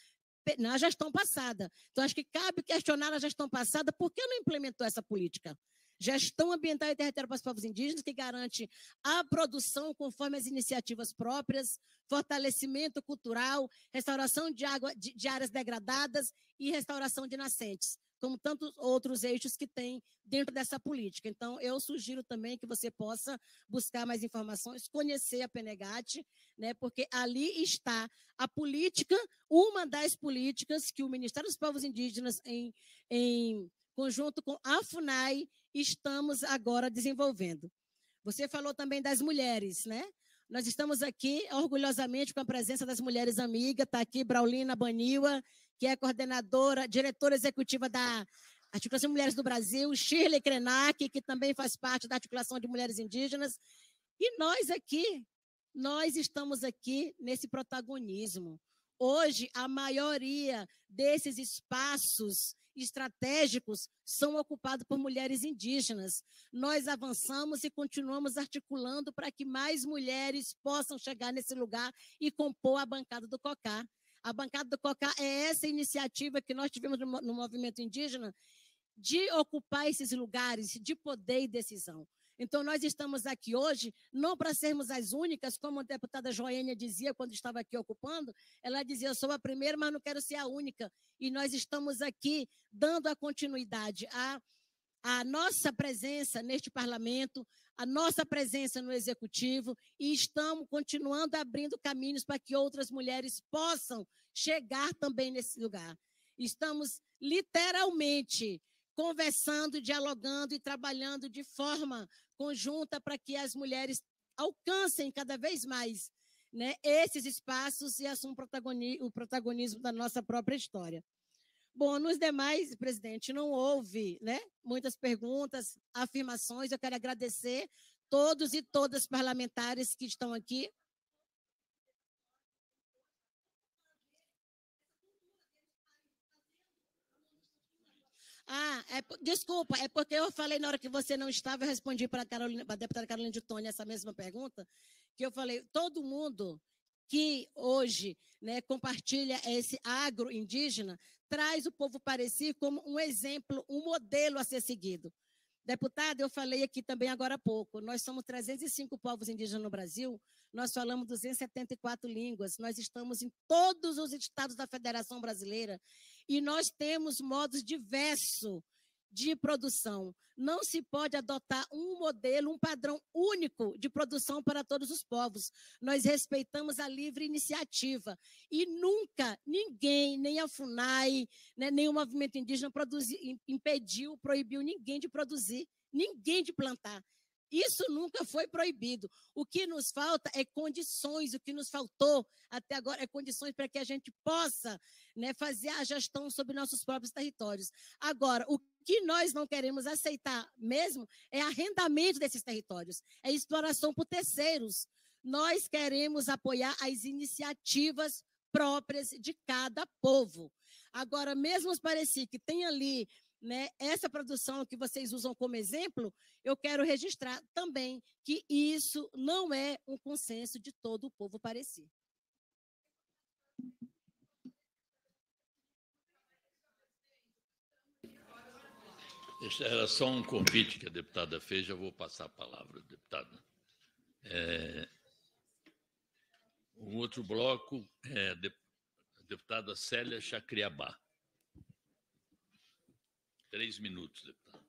na gestão passada. Então, acho que cabe questionar a gestão passada por que não implementou essa política. Gestão ambiental e territorial para os povos indígenas, que garante a produção conforme as iniciativas próprias, fortalecimento cultural, restauração de, água, de, de áreas degradadas e restauração de nascentes como tantos outros eixos que tem dentro dessa política. Então, eu sugiro também que você possa buscar mais informações, conhecer a Penegat, né, porque ali está a política, uma das políticas que o Ministério dos Povos Indígenas, em, em conjunto com a FUNAI estamos agora desenvolvendo. Você falou também das mulheres, né? Nós estamos aqui orgulhosamente com a presença das mulheres amigas. Está aqui Braulina Baniwa, que é coordenadora, diretora executiva da Articulação de Mulheres do Brasil, Shirley Krenak, que também faz parte da Articulação de Mulheres Indígenas. E nós aqui, nós estamos aqui nesse protagonismo. Hoje, a maioria desses espaços estratégicos são ocupados por mulheres indígenas. Nós avançamos e continuamos articulando para que mais mulheres possam chegar nesse lugar e compor a bancada do COCA. A bancada do COCA é essa iniciativa que nós tivemos no movimento indígena de ocupar esses lugares de poder e decisão. Então, nós estamos aqui hoje não para sermos as únicas, como a deputada Joênia dizia quando estava aqui ocupando, ela dizia: eu sou a primeira, mas não quero ser a única. E nós estamos aqui dando a continuidade à, à nossa presença neste parlamento, à nossa presença no executivo, e estamos continuando abrindo caminhos para que outras mulheres possam chegar também nesse lugar. Estamos literalmente conversando, dialogando e trabalhando de forma conjunta para que as mulheres alcancem cada vez mais né, esses espaços e assumam protagoni o protagonismo da nossa própria história. Bom, nos demais, presidente, não houve né, muitas perguntas, afirmações. Eu quero agradecer todos e todas parlamentares que estão aqui, Ah, é, desculpa, é porque eu falei na hora que você não estava, eu respondi para a deputada Carolina de Tônia essa mesma pergunta, que eu falei, todo mundo que hoje né, compartilha esse agro indígena traz o povo pareci como um exemplo, um modelo a ser seguido. Deputada, eu falei aqui também agora há pouco, nós somos 305 povos indígenas no Brasil, nós falamos 274 línguas, nós estamos em todos os estados da Federação Brasileira e nós temos modos diversos de produção. Não se pode adotar um modelo, um padrão único de produção para todos os povos. Nós respeitamos a livre iniciativa. E nunca ninguém, nem a FUNAI, né, nem o movimento indígena produzi, impediu, proibiu ninguém de produzir, ninguém de plantar. Isso nunca foi proibido. O que nos falta é condições, o que nos faltou até agora é condições para que a gente possa né, fazer a gestão sobre nossos próprios territórios. Agora, o que nós não queremos aceitar mesmo é arrendamento desses territórios, é exploração por terceiros. Nós queremos apoiar as iniciativas próprias de cada povo. Agora, mesmo os parecer que tem ali né, essa produção que vocês usam como exemplo, eu quero registrar também que isso não é um consenso de todo o povo parecido. Este era só um convite que a deputada fez, já vou passar a palavra, deputada. É, o outro bloco é a deputada Célia Chacriabá. Três minutos, deputado.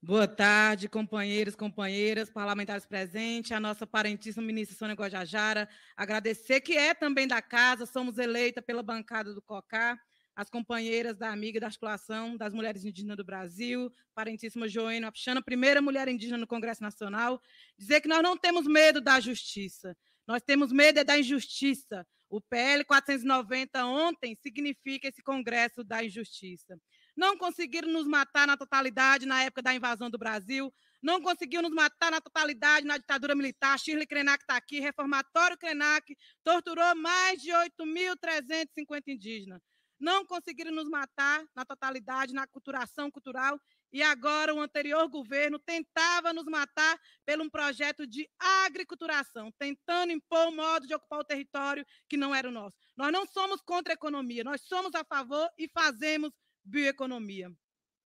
Boa tarde, companheiros, companheiras, parlamentares presentes, a nossa parentíssima ministra Sônia Guajajara. Agradecer que é também da casa, somos eleita pela bancada do COCA, as companheiras da Amiga da Articulação das Mulheres Indígenas do Brasil, parentíssima Joana Apixana, primeira mulher indígena no Congresso Nacional. Dizer que nós não temos medo da justiça, nós temos medo é da injustiça. O PL 490 ontem significa esse Congresso da Injustiça não conseguiram nos matar na totalidade na época da invasão do Brasil, não conseguiram nos matar na totalidade na ditadura militar. Shirley Krenak está aqui, reformatório Krenak torturou mais de 8.350 indígenas. Não conseguiram nos matar na totalidade na culturação cultural e agora o anterior governo tentava nos matar pelo um projeto de agriculturação, tentando impor um modo de ocupar o território que não era o nosso. Nós não somos contra a economia, nós somos a favor e fazemos bioeconomia.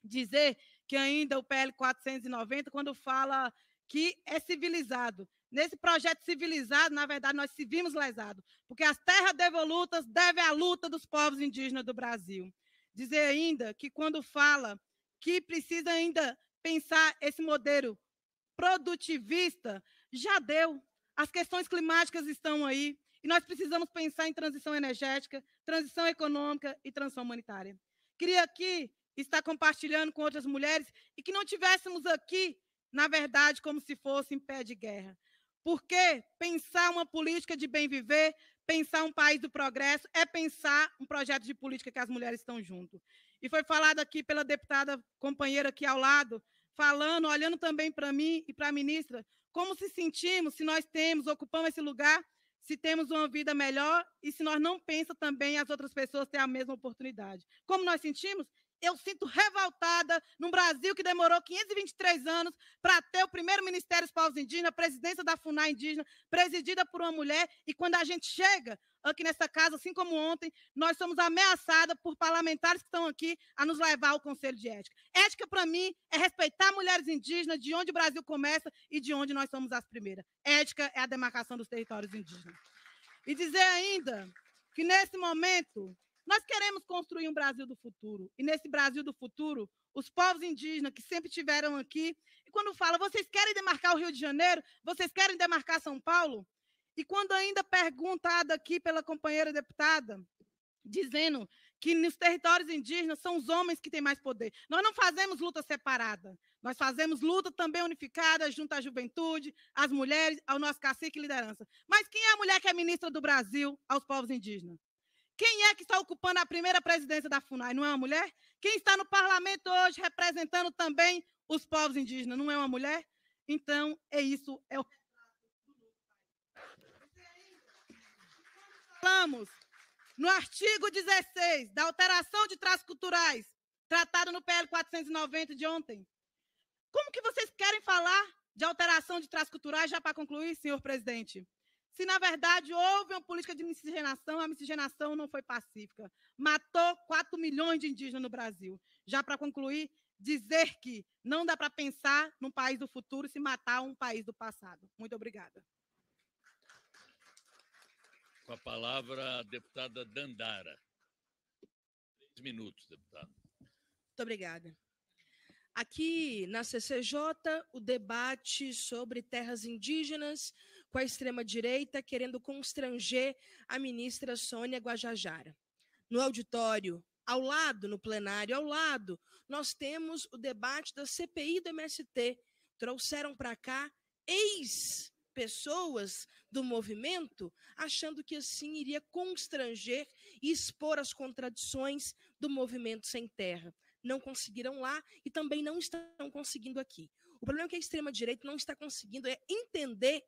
Dizer que ainda o PL 490, quando fala que é civilizado. Nesse projeto civilizado, na verdade, nós se vimos lesados, porque as terras devolutas devem à luta dos povos indígenas do Brasil. Dizer ainda que quando fala que precisa ainda pensar esse modelo produtivista, já deu. As questões climáticas estão aí e nós precisamos pensar em transição energética, transição econômica e transição humanitária queria aqui estar compartilhando com outras mulheres e que não tivéssemos aqui, na verdade, como se fosse em pé de guerra. Porque pensar uma política de bem viver, pensar um país do progresso, é pensar um projeto de política que as mulheres estão junto. E foi falado aqui pela deputada companheira aqui ao lado, falando, olhando também para mim e para a ministra, como se sentimos se nós temos, ocupamos esse lugar se temos uma vida melhor e se nós não pensamos também as outras pessoas têm a mesma oportunidade. Como nós sentimos? eu sinto revoltada num Brasil que demorou 523 anos para ter o primeiro Ministério dos Povos Indígenas, a presidência da FUNAI indígena, presidida por uma mulher, e quando a gente chega aqui nessa casa, assim como ontem, nós somos ameaçadas por parlamentares que estão aqui a nos levar ao Conselho de Ética. Ética, para mim, é respeitar mulheres indígenas, de onde o Brasil começa e de onde nós somos as primeiras. Ética é a demarcação dos territórios indígenas. E dizer ainda que, nesse momento, nós queremos construir um Brasil do futuro. E nesse Brasil do futuro, os povos indígenas que sempre tiveram aqui, e quando fala, vocês querem demarcar o Rio de Janeiro? Vocês querem demarcar São Paulo? E quando ainda perguntada aqui pela companheira deputada, dizendo que nos territórios indígenas são os homens que têm mais poder. Nós não fazemos luta separada, nós fazemos luta também unificada junto à juventude, às mulheres, ao nosso cacique e liderança. Mas quem é a mulher que é ministra do Brasil aos povos indígenas? Quem é que está ocupando a primeira presidência da FUNAI? Não é uma mulher? Quem está no parlamento hoje representando também os povos indígenas? Não é uma mulher? Então, é isso. É o... Falamos no artigo 16 da alteração de traços culturais, tratado no PL 490 de ontem. Como que vocês querem falar de alteração de traços culturais, já para concluir, senhor presidente? se na verdade houve uma política de miscigenação, a miscigenação não foi pacífica. Matou 4 milhões de indígenas no Brasil. Já para concluir, dizer que não dá para pensar num país do futuro se matar um país do passado. Muito obrigada. Com a palavra a deputada Dandara. Três minutos, deputada. Muito obrigada. Aqui na CCJ, o debate sobre terras indígenas com a extrema-direita querendo constranger a ministra Sônia Guajajara. No auditório, ao lado, no plenário, ao lado, nós temos o debate da CPI do MST. Trouxeram para cá ex-pessoas do movimento, achando que assim iria constranger e expor as contradições do movimento sem terra. Não conseguiram lá e também não estão conseguindo aqui. O problema é que a extrema-direita não está conseguindo é entender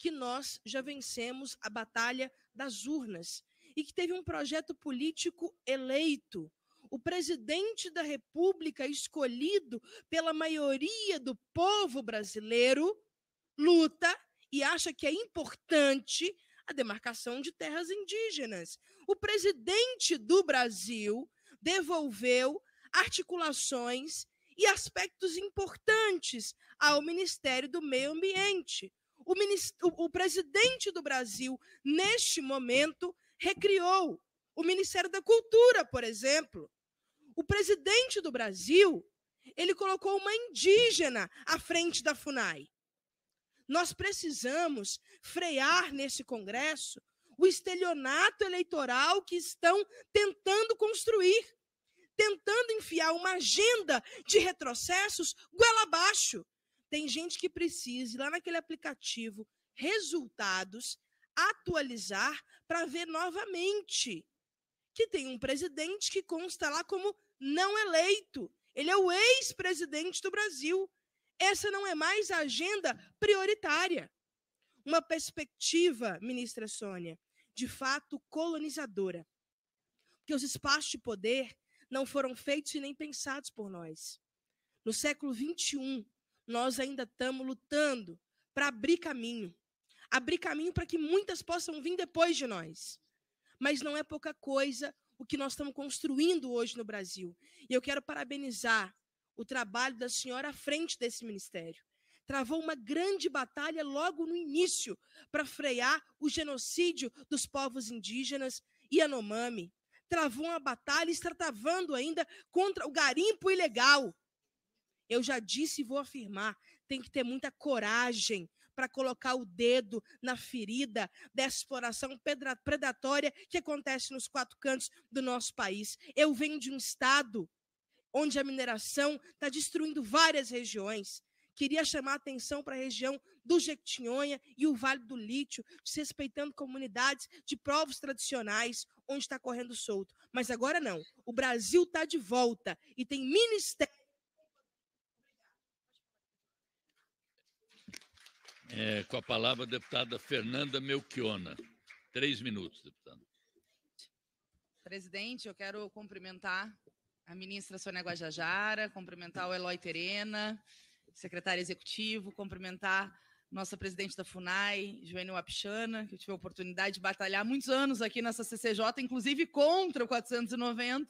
que nós já vencemos a batalha das urnas e que teve um projeto político eleito. O presidente da República, escolhido pela maioria do povo brasileiro, luta e acha que é importante a demarcação de terras indígenas. O presidente do Brasil devolveu articulações e aspectos importantes ao Ministério do Meio Ambiente o, o presidente do Brasil, neste momento, recriou o Ministério da Cultura, por exemplo. O presidente do Brasil, ele colocou uma indígena à frente da FUNAI. Nós precisamos frear nesse Congresso o estelionato eleitoral que estão tentando construir, tentando enfiar uma agenda de retrocessos goela abaixo, tem gente que precisa ir lá naquele aplicativo resultados, atualizar para ver novamente que tem um presidente que consta lá como não eleito. Ele é o ex-presidente do Brasil. Essa não é mais a agenda prioritária. Uma perspectiva, ministra Sônia, de fato colonizadora. Porque os espaços de poder não foram feitos e nem pensados por nós. No século XXI, nós ainda estamos lutando para abrir caminho abrir caminho para que muitas possam vir depois de nós. Mas não é pouca coisa o que nós estamos construindo hoje no Brasil. E eu quero parabenizar o trabalho da senhora à frente desse ministério. Travou uma grande batalha logo no início para frear o genocídio dos povos indígenas e Anomami. Travou uma batalha e está travando ainda contra o garimpo ilegal. Eu já disse e vou afirmar: tem que ter muita coragem para colocar o dedo na ferida dessa exploração predatória que acontece nos quatro cantos do nosso país. Eu venho de um estado onde a mineração está destruindo várias regiões. Queria chamar a atenção para a região do Jequitinhonha e o Vale do Lítio, desrespeitando comunidades de provos tradicionais, onde está correndo solto. Mas agora não. O Brasil está de volta e tem ministério É, com a palavra, a deputada Fernanda Melchiona. Três minutos, deputada. Presidente, eu quero cumprimentar a ministra Sônia Guajajara, cumprimentar o Eloy Terena, secretário executivo, cumprimentar nossa presidente da FUNAI, Joênio Wapichana, que eu tive a oportunidade de batalhar muitos anos aqui nessa CCJ, inclusive contra o 490.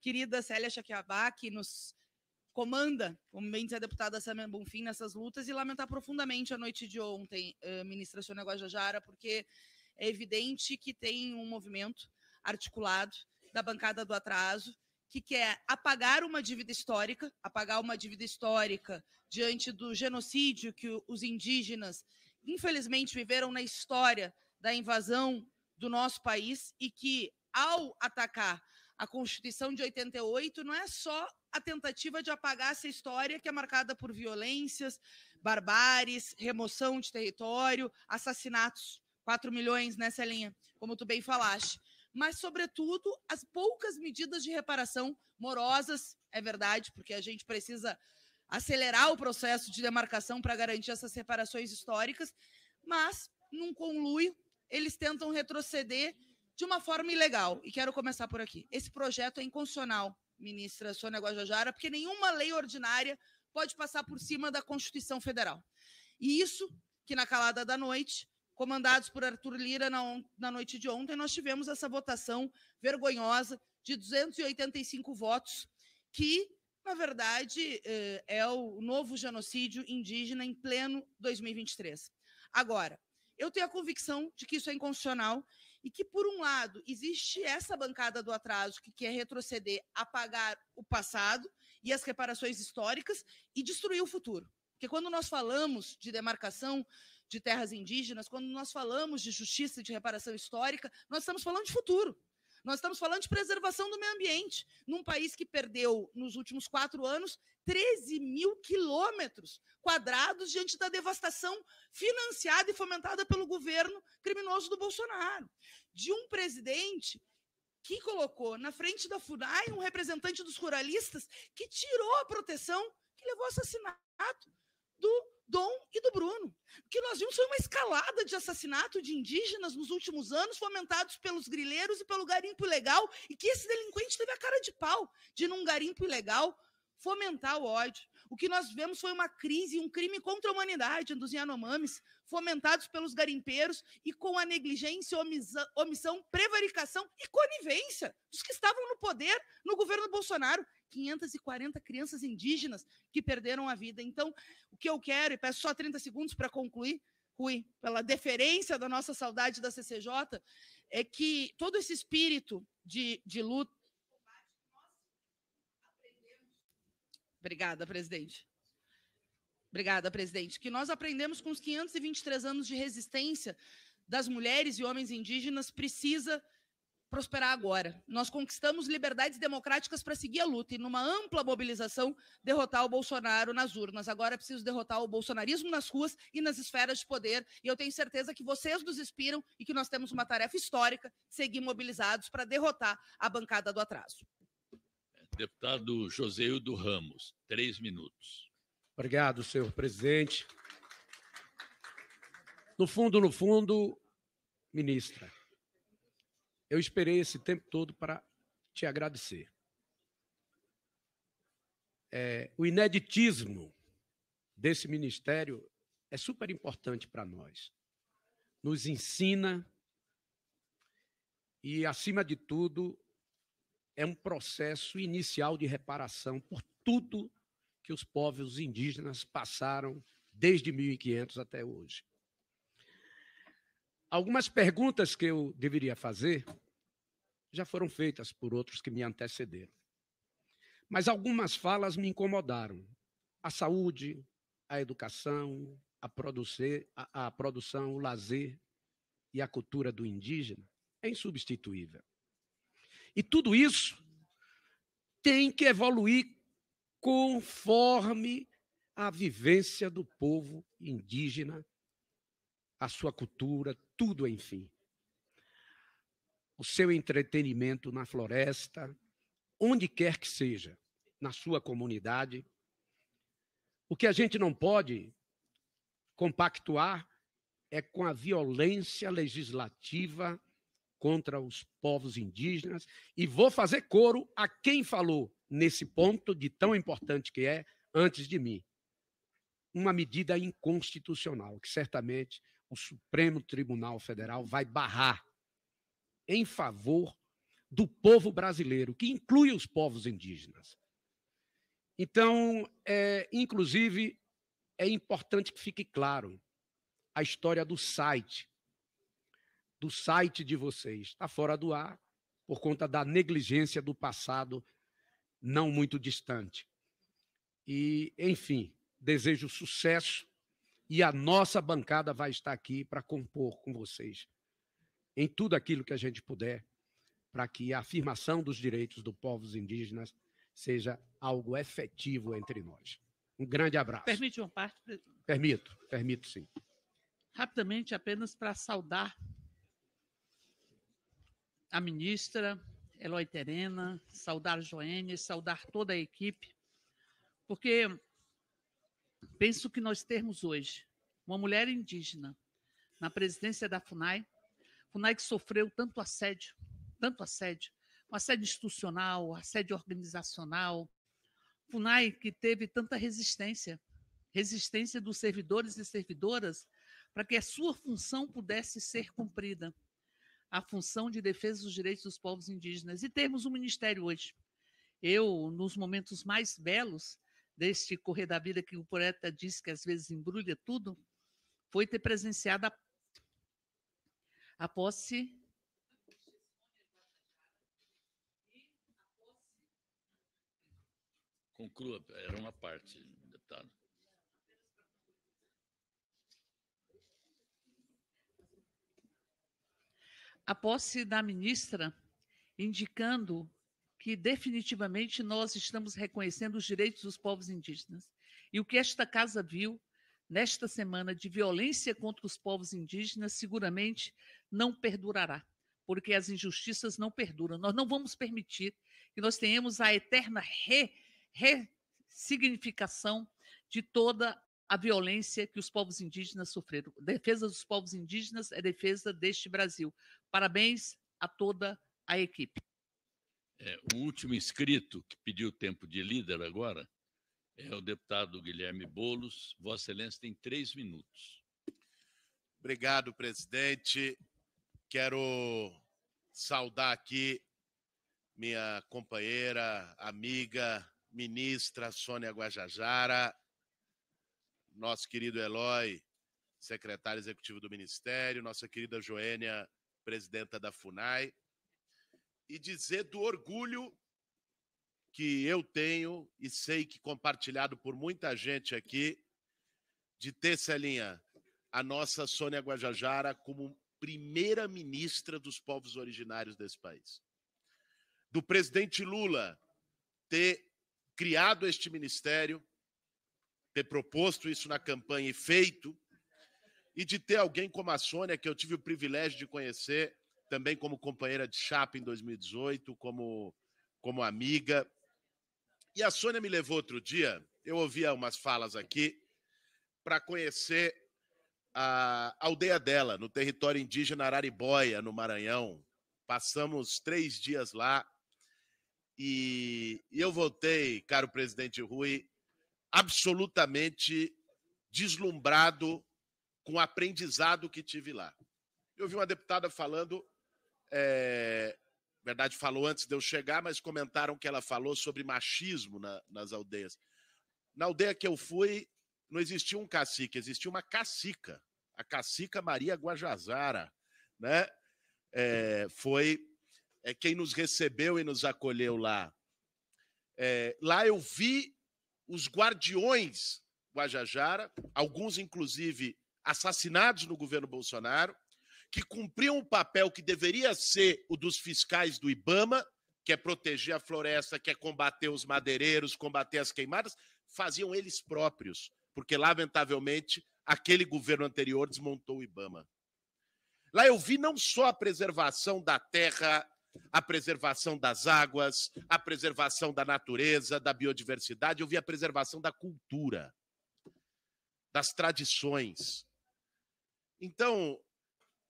Querida Célia Chaquiabá, que nos comanda, como bem diz a deputada Samia Bonfim, nessas lutas e lamentar profundamente a noite de ontem, eh, ministra Sônia Guajajara, porque é evidente que tem um movimento articulado da bancada do atraso que quer apagar uma dívida histórica, apagar uma dívida histórica diante do genocídio que os indígenas, infelizmente, viveram na história da invasão do nosso país e que, ao atacar a Constituição de 88 não é só a tentativa de apagar essa história que é marcada por violências, barbáries, remoção de território, assassinatos, 4 milhões nessa né, linha, como tu bem falaste. Mas, sobretudo, as poucas medidas de reparação morosas, é verdade, porque a gente precisa acelerar o processo de demarcação para garantir essas reparações históricas, mas, num conluio, eles tentam retroceder de uma forma ilegal. E quero começar por aqui. Esse projeto é inconstitucional, ministra Sônia Guajajara, porque nenhuma lei ordinária pode passar por cima da Constituição Federal. E isso que na calada da noite, comandados por Arthur Lira na, na noite de ontem, nós tivemos essa votação vergonhosa de 285 votos, que, na verdade, eh, é o novo genocídio indígena em pleno 2023. Agora, eu tenho a convicção de que isso é inconstitucional e que, por um lado, existe essa bancada do atraso que quer retroceder, apagar o passado e as reparações históricas e destruir o futuro. Porque quando nós falamos de demarcação de terras indígenas, quando nós falamos de justiça e de reparação histórica, nós estamos falando de futuro. Nós estamos falando de preservação do meio ambiente, num país que perdeu, nos últimos quatro anos, 13 mil quilômetros quadrados diante da devastação financiada e fomentada pelo governo criminoso do Bolsonaro. De um presidente que colocou na frente da FUNAI um representante dos ruralistas que tirou a proteção que levou assassinato do Dom e do Bruno. O que nós vimos foi uma escalada de assassinato de indígenas nos últimos anos, fomentados pelos grileiros e pelo garimpo ilegal, e que esse delinquente teve a cara de pau de, num garimpo ilegal, fomentar o ódio. O que nós vemos foi uma crise, um crime contra a humanidade dos Yanomamis, fomentados pelos garimpeiros e com a negligência, omissão, omissão prevaricação e conivência dos que estavam no poder no governo Bolsonaro. 540 crianças indígenas que perderam a vida. Então, o que eu quero, e peço só 30 segundos para concluir, Rui, pela deferência da nossa saudade da CCJ, é que todo esse espírito de, de luta. Obrigada, presidente. Obrigada, presidente. Que nós aprendemos com os 523 anos de resistência das mulheres e homens indígenas precisa prosperar agora. Nós conquistamos liberdades democráticas para seguir a luta e, numa ampla mobilização, derrotar o Bolsonaro nas urnas. Agora é preciso derrotar o bolsonarismo nas ruas e nas esferas de poder. E eu tenho certeza que vocês nos inspiram e que nós temos uma tarefa histórica seguir mobilizados para derrotar a bancada do atraso. Deputado Joseildo Ramos, três minutos. Obrigado, senhor presidente. No fundo, no fundo, ministra, eu esperei esse tempo todo para te agradecer. É, o ineditismo desse ministério é super importante para nós. Nos ensina e, acima de tudo, é um processo inicial de reparação por tudo que os povos indígenas passaram desde 1500 até hoje. Algumas perguntas que eu deveria fazer já foram feitas por outros que me antecederam. Mas algumas falas me incomodaram. A saúde, a educação, a, a, a produção, o lazer e a cultura do indígena é insubstituível. E tudo isso tem que evoluir conforme a vivência do povo indígena a sua cultura, tudo, enfim. O seu entretenimento na floresta, onde quer que seja, na sua comunidade. O que a gente não pode compactuar é com a violência legislativa contra os povos indígenas. E vou fazer coro a quem falou nesse ponto de tão importante que é antes de mim. Uma medida inconstitucional, que certamente o Supremo Tribunal Federal vai barrar em favor do povo brasileiro, que inclui os povos indígenas. Então, é, inclusive, é importante que fique claro a história do site, do site de vocês. Está fora do ar por conta da negligência do passado não muito distante. E, enfim, desejo sucesso e a nossa bancada vai estar aqui para compor com vocês em tudo aquilo que a gente puder para que a afirmação dos direitos dos povos indígenas seja algo efetivo entre nós. Um grande abraço. Permite uma parte? Permito, permito sim. Rapidamente, apenas para saudar a ministra Eloy Terena, saudar Joênia, saudar toda a equipe, porque Penso que nós termos hoje uma mulher indígena na presidência da FUNAI, FUNAI que sofreu tanto assédio, tanto assédio, um assédio institucional, um assédio organizacional, FUNAI que teve tanta resistência, resistência dos servidores e servidoras para que a sua função pudesse ser cumprida, a função de defesa dos direitos dos povos indígenas. E temos um ministério hoje. Eu, nos momentos mais belos, deste correr da vida que o poeta diz que às vezes embrulha tudo, foi ter presenciado a, a posse Conclua, era uma parte, deputado. A posse da ministra indicando que definitivamente nós estamos reconhecendo os direitos dos povos indígenas. E o que esta casa viu nesta semana de violência contra os povos indígenas seguramente não perdurará, porque as injustiças não perduram. Nós não vamos permitir que nós tenhamos a eterna re, ressignificação de toda a violência que os povos indígenas sofreram. A defesa dos povos indígenas é defesa deste Brasil. Parabéns a toda a equipe. É, o último inscrito que pediu tempo de líder agora é o deputado Guilherme Bolos. Vossa Excelência tem três minutos. Obrigado, presidente. Quero saudar aqui minha companheira, amiga, ministra Sônia Guajajara, nosso querido Eloy, secretário executivo do Ministério, nossa querida Joênia, presidenta da FUNAI, e dizer do orgulho que eu tenho e sei que compartilhado por muita gente aqui de ter, Celinha, a nossa Sônia Guajajara como primeira ministra dos povos originários desse país. Do presidente Lula ter criado este ministério, ter proposto isso na campanha e feito, e de ter alguém como a Sônia, que eu tive o privilégio de conhecer, também como companheira de chapa em 2018, como, como amiga. E a Sônia me levou outro dia, eu ouvia umas falas aqui, para conhecer a aldeia dela, no território indígena Araribóia, no Maranhão. Passamos três dias lá e, e eu voltei, caro presidente Rui, absolutamente deslumbrado com o aprendizado que tive lá. Eu vi uma deputada falando é, verdade, falou antes de eu chegar, mas comentaram que ela falou sobre machismo na, nas aldeias. Na aldeia que eu fui, não existia um cacique, existia uma cacica. A cacica Maria Guajazara, né? É, foi é, quem nos recebeu e nos acolheu lá. É, lá eu vi os guardiões Guajajara, alguns inclusive assassinados no governo Bolsonaro, que cumpriam o papel que deveria ser o dos fiscais do Ibama, que é proteger a floresta, que é combater os madeireiros, combater as queimadas, faziam eles próprios, porque lamentavelmente aquele governo anterior desmontou o Ibama. Lá eu vi não só a preservação da terra, a preservação das águas, a preservação da natureza, da biodiversidade, eu vi a preservação da cultura, das tradições. Então,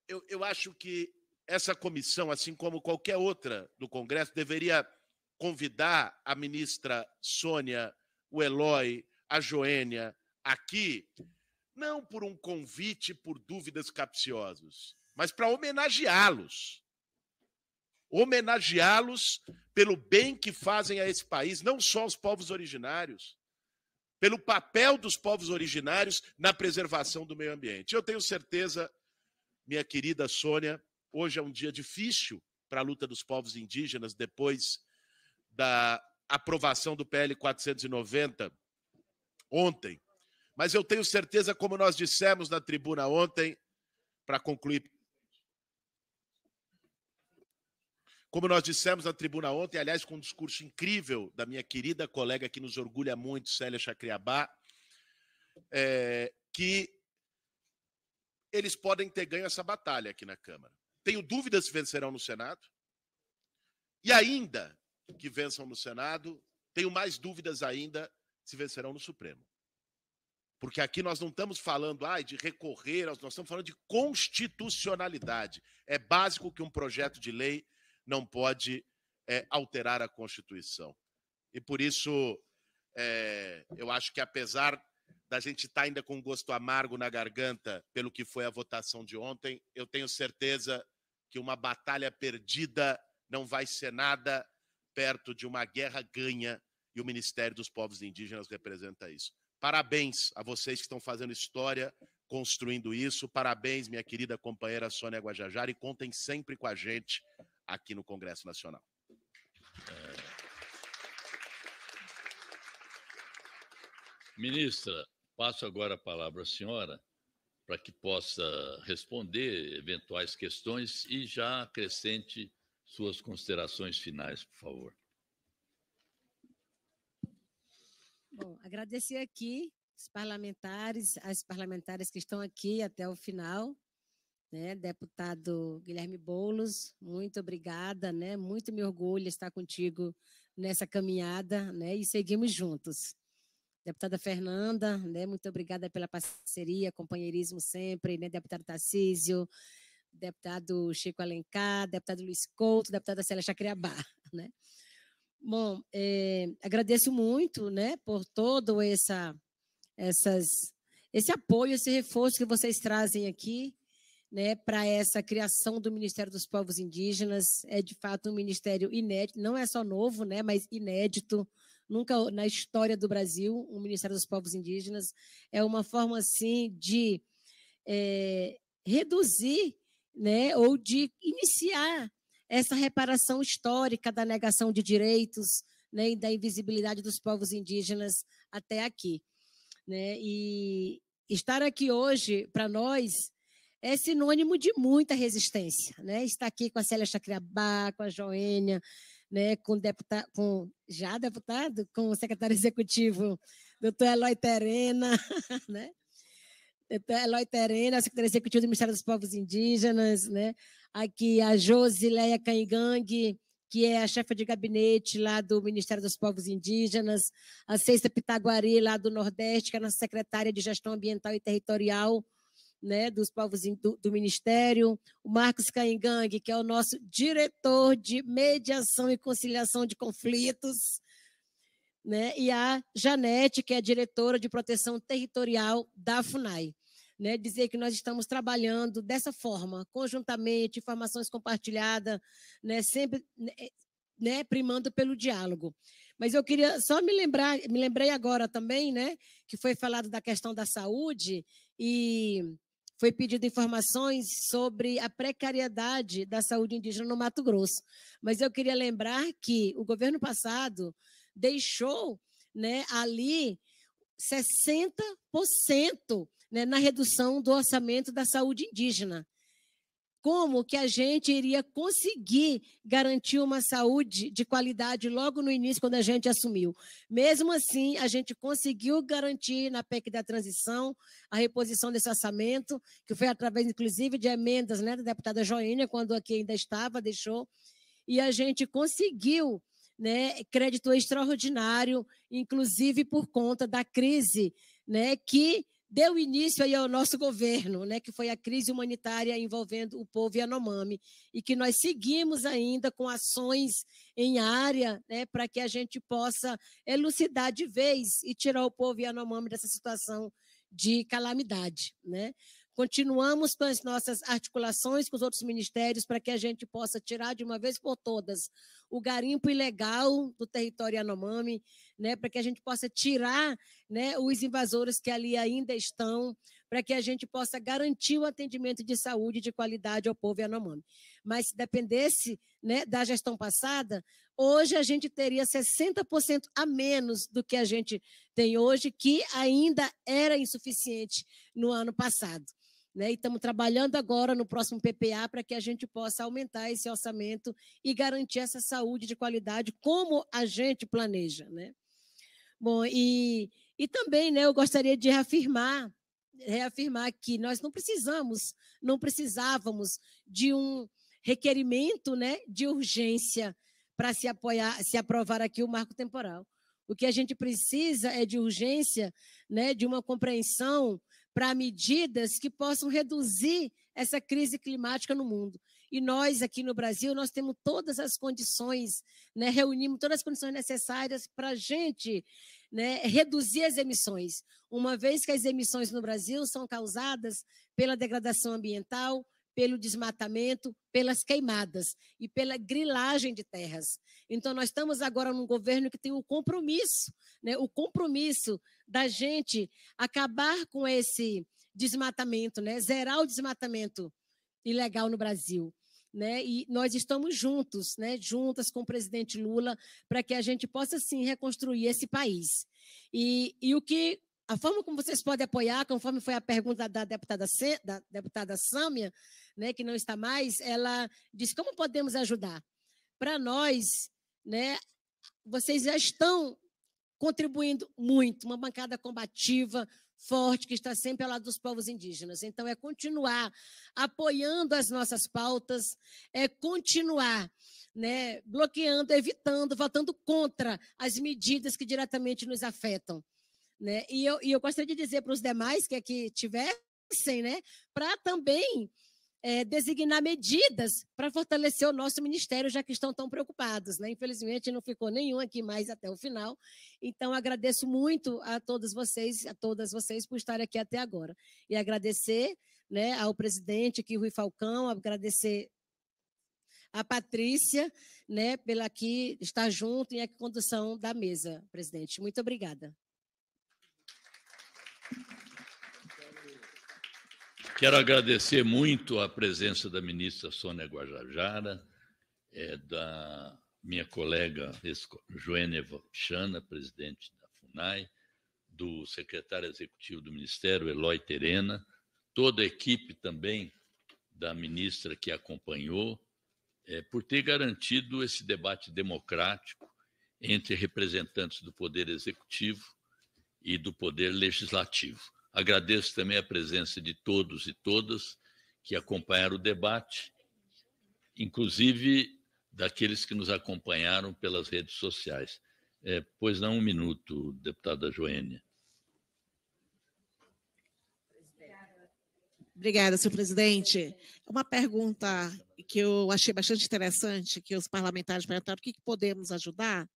eu, eu acho que essa comissão, assim como qualquer outra do Congresso, deveria convidar a ministra Sônia, o Eloy, a Joênia aqui, não por um convite por dúvidas capciosas, mas para homenageá-los. Homenageá-los pelo bem que fazem a esse país, não só os povos originários, pelo papel dos povos originários na preservação do meio ambiente. Eu tenho certeza minha querida Sônia, hoje é um dia difícil para a luta dos povos indígenas depois da aprovação do PL 490 ontem. Mas eu tenho certeza, como nós dissemos na tribuna ontem, para concluir. Como nós dissemos na tribuna ontem, aliás, com um discurso incrível da minha querida colega que nos orgulha muito, Célia Chacriabá, é, que eles podem ter ganho essa batalha aqui na Câmara. Tenho dúvidas se vencerão no Senado. E ainda que vençam no Senado, tenho mais dúvidas ainda se vencerão no Supremo. Porque aqui nós não estamos falando ah, de recorrer, nós estamos falando de constitucionalidade. É básico que um projeto de lei não pode é, alterar a Constituição. E por isso, é, eu acho que apesar da gente estar tá ainda com gosto amargo na garganta pelo que foi a votação de ontem, eu tenho certeza que uma batalha perdida não vai ser nada perto de uma guerra ganha e o Ministério dos Povos Indígenas representa isso. Parabéns a vocês que estão fazendo história, construindo isso. Parabéns, minha querida companheira Sônia Guajajara, e contem sempre com a gente aqui no Congresso Nacional. Ministra, Passo agora a palavra à senhora para que possa responder eventuais questões e já acrescente suas considerações finais, por favor. Bom, agradecer aqui os parlamentares, as parlamentares que estão aqui até o final, né? Deputado Guilherme Bolos, muito obrigada, né? Muito me orgulho estar contigo nessa caminhada, né? E seguimos juntos. Deputada Fernanda, né, muito obrigada pela parceria, companheirismo sempre, né, deputado Tarcísio, deputado Chico Alencar, deputado Luiz Couto, deputada Célia Chacriabá, <laughs> né? Bom, eh, agradeço muito, né, por todo essa, essas, esse apoio, esse reforço que vocês trazem aqui, né, para essa criação do Ministério dos Povos Indígenas. É de fato um ministério inédito, não é só novo, né, mas inédito nunca na história do Brasil, o Ministério dos Povos Indígenas é uma forma assim de é, reduzir, né, ou de iniciar essa reparação histórica da negação de direitos, né, e da invisibilidade dos povos indígenas até aqui, né? E estar aqui hoje para nós é sinônimo de muita resistência, né? Estar aqui com a Célia Chacriabá, com a Joênia, né, com, deputa com já deputado, com o secretário <laughs> executivo, doutor Eloy Terena, <laughs> né? Doutor Eloy Terena, secretário executivo do Ministério dos Povos Indígenas, né? Aqui a Josileia Caingang que é a chefe de gabinete lá do Ministério dos Povos Indígenas, a Cesta Pitaguari, lá do Nordeste, que é a nossa secretária de Gestão Ambiental e Territorial, né, dos povos do, do Ministério, o Marcos Caingang que é o nosso diretor de mediação e conciliação de conflitos, né, e a Janete, que é a diretora de proteção territorial da FUNAI. Né, dizer que nós estamos trabalhando dessa forma, conjuntamente, informações compartilhadas, né, sempre né, né, primando pelo diálogo. Mas eu queria só me lembrar, me lembrei agora também, né, que foi falado da questão da saúde e foi pedido informações sobre a precariedade da saúde indígena no Mato Grosso. Mas eu queria lembrar que o governo passado deixou né, ali 60% né, na redução do orçamento da saúde indígena como que a gente iria conseguir garantir uma saúde de qualidade logo no início, quando a gente assumiu. Mesmo assim, a gente conseguiu garantir na PEC da transição a reposição desse orçamento, que foi através, inclusive, de emendas né, da deputada Joênia, quando aqui ainda estava, deixou, e a gente conseguiu né, crédito extraordinário, inclusive por conta da crise né, que deu início aí ao nosso governo, né, que foi a crise humanitária envolvendo o povo Yanomami, e que nós seguimos ainda com ações em área né, para que a gente possa elucidar de vez e tirar o povo Yanomami dessa situação de calamidade. Né? Continuamos com as nossas articulações com os outros ministérios para que a gente possa tirar de uma vez por todas o garimpo ilegal do território Yanomami, né, para que a gente possa tirar né, os invasores que ali ainda estão, para que a gente possa garantir o atendimento de saúde de qualidade ao povo Yanomami. Mas se dependesse né, da gestão passada, hoje a gente teria 60% a menos do que a gente tem hoje, que ainda era insuficiente no ano passado. Né, e estamos trabalhando agora no próximo PPA para que a gente possa aumentar esse orçamento e garantir essa saúde de qualidade como a gente planeja. Né? Bom, e, e também né, eu gostaria de reafirmar, reafirmar que nós não precisamos, não precisávamos de um requerimento né, de urgência para se apoiar, se aprovar aqui o marco temporal. O que a gente precisa é de urgência, né, de uma compreensão para medidas que possam reduzir essa crise climática no mundo. E nós, aqui no Brasil, nós temos todas as condições, né, reunimos todas as condições necessárias para a gente né, reduzir as emissões, uma vez que as emissões no Brasil são causadas pela degradação ambiental, pelo desmatamento, pelas queimadas e pela grilagem de terras. Então, nós estamos agora num governo que tem o um compromisso, né, o compromisso da gente acabar com esse desmatamento, né, zerar o desmatamento ilegal no Brasil. Né? E nós estamos juntos, né? juntas com o presidente Lula, para que a gente possa sim reconstruir esse país. E, e o que a forma como vocês podem apoiar, conforme foi a pergunta da deputada, da deputada Sâmia, né, que não está mais, ela disse como podemos ajudar. Para nós, né, vocês já estão contribuindo muito, uma bancada combativa, forte, que está sempre ao lado dos povos indígenas. Então, é continuar apoiando as nossas pautas, é continuar né, bloqueando, evitando, votando contra as medidas que diretamente nos afetam. Né? E, eu, e eu gostaria de dizer para os demais que aqui tivessem, né, para também é, designar medidas para fortalecer o nosso ministério, já que estão tão preocupados. Né? Infelizmente, não ficou nenhum aqui mais até o final. Então, agradeço muito a todos vocês, a todas vocês, por estarem aqui até agora. E agradecer né, ao presidente aqui, Rui Falcão, agradecer a Patrícia, né, pela aqui estar junto e a condução da mesa, presidente. Muito obrigada. Quero agradecer muito a presença da ministra Sônia Guajajara, é, da minha colega Joêneva Chana, presidente da FUNAI, do secretário executivo do Ministério, Eloy Terena, toda a equipe também da ministra que acompanhou, é, por ter garantido esse debate democrático entre representantes do Poder Executivo e do Poder Legislativo. Agradeço também a presença de todos e todas que acompanharam o debate, inclusive daqueles que nos acompanharam pelas redes sociais. É, pois não, um minuto, deputada Joênia. Obrigada, senhor presidente. Uma pergunta que eu achei bastante interessante, que os parlamentares perguntaram o que podemos ajudar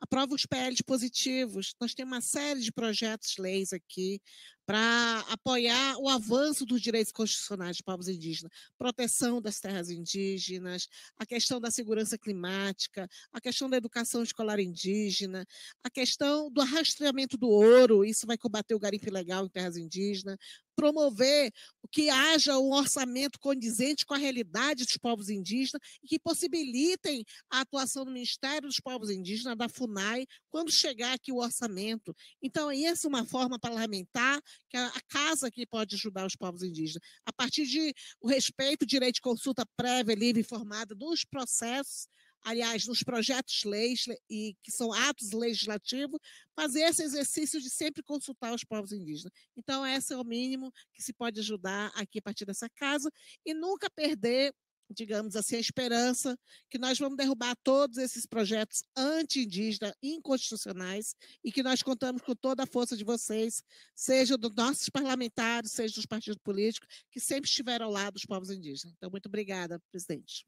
aprova os PLs positivos. Nós temos uma série de projetos, leis aqui, para apoiar o avanço dos direitos constitucionais dos povos indígenas, proteção das terras indígenas, a questão da segurança climática, a questão da educação escolar indígena, a questão do rastreamento do ouro, isso vai combater o garimpo ilegal em terras indígenas, promover que haja um orçamento condizente com a realidade dos povos indígenas e que possibilitem a atuação do Ministério dos Povos Indígenas, da FUNAI, quando chegar aqui o orçamento. Então, essa é uma forma parlamentar que é a casa aqui pode ajudar os povos indígenas. A partir de o respeito, direito de consulta prévia, livre e informada dos processos, aliás, nos projetos leis, e que são atos legislativos, fazer esse exercício de sempre consultar os povos indígenas. Então, esse é o mínimo que se pode ajudar aqui a partir dessa casa, e nunca perder digamos assim, a esperança que nós vamos derrubar todos esses projetos anti-indígenas, inconstitucionais, e que nós contamos com toda a força de vocês, seja dos nossos parlamentares, seja dos partidos políticos, que sempre estiveram ao lado dos povos indígenas. Então, muito obrigada, presidente.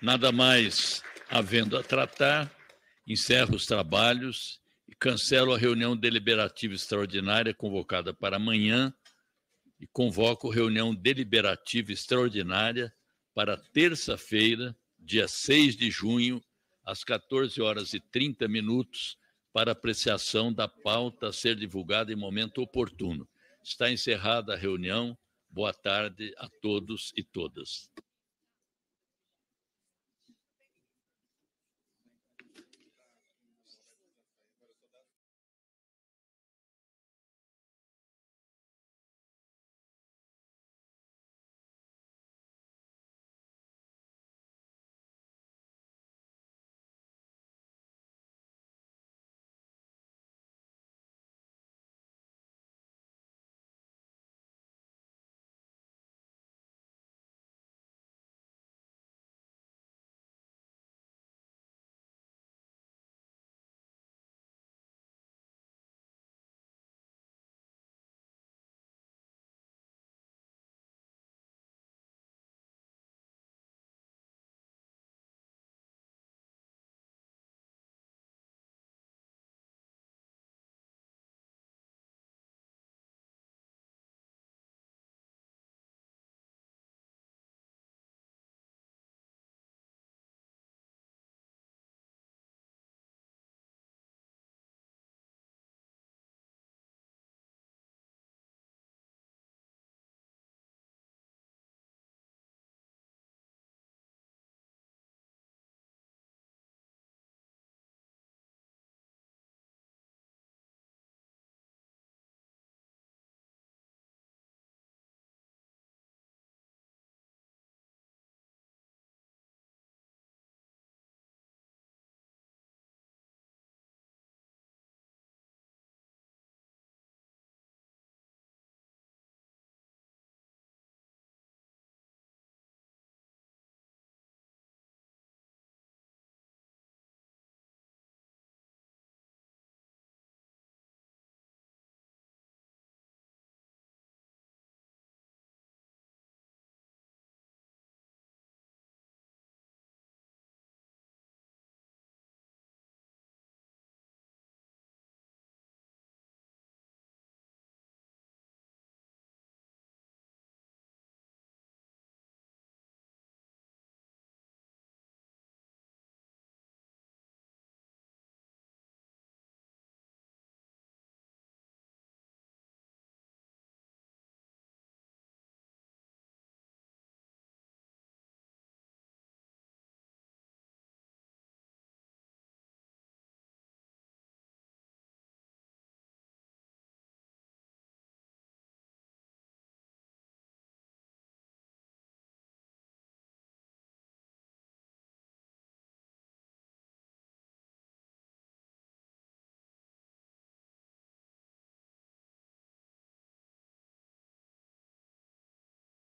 Nada mais havendo a tratar, encerro os trabalhos e cancelo a reunião deliberativa extraordinária convocada para amanhã e convoco reunião deliberativa extraordinária para terça-feira, dia 6 de junho, às 14 horas e 30 minutos, para apreciação da pauta a ser divulgada em momento oportuno. Está encerrada a reunião. Boa tarde a todos e todas.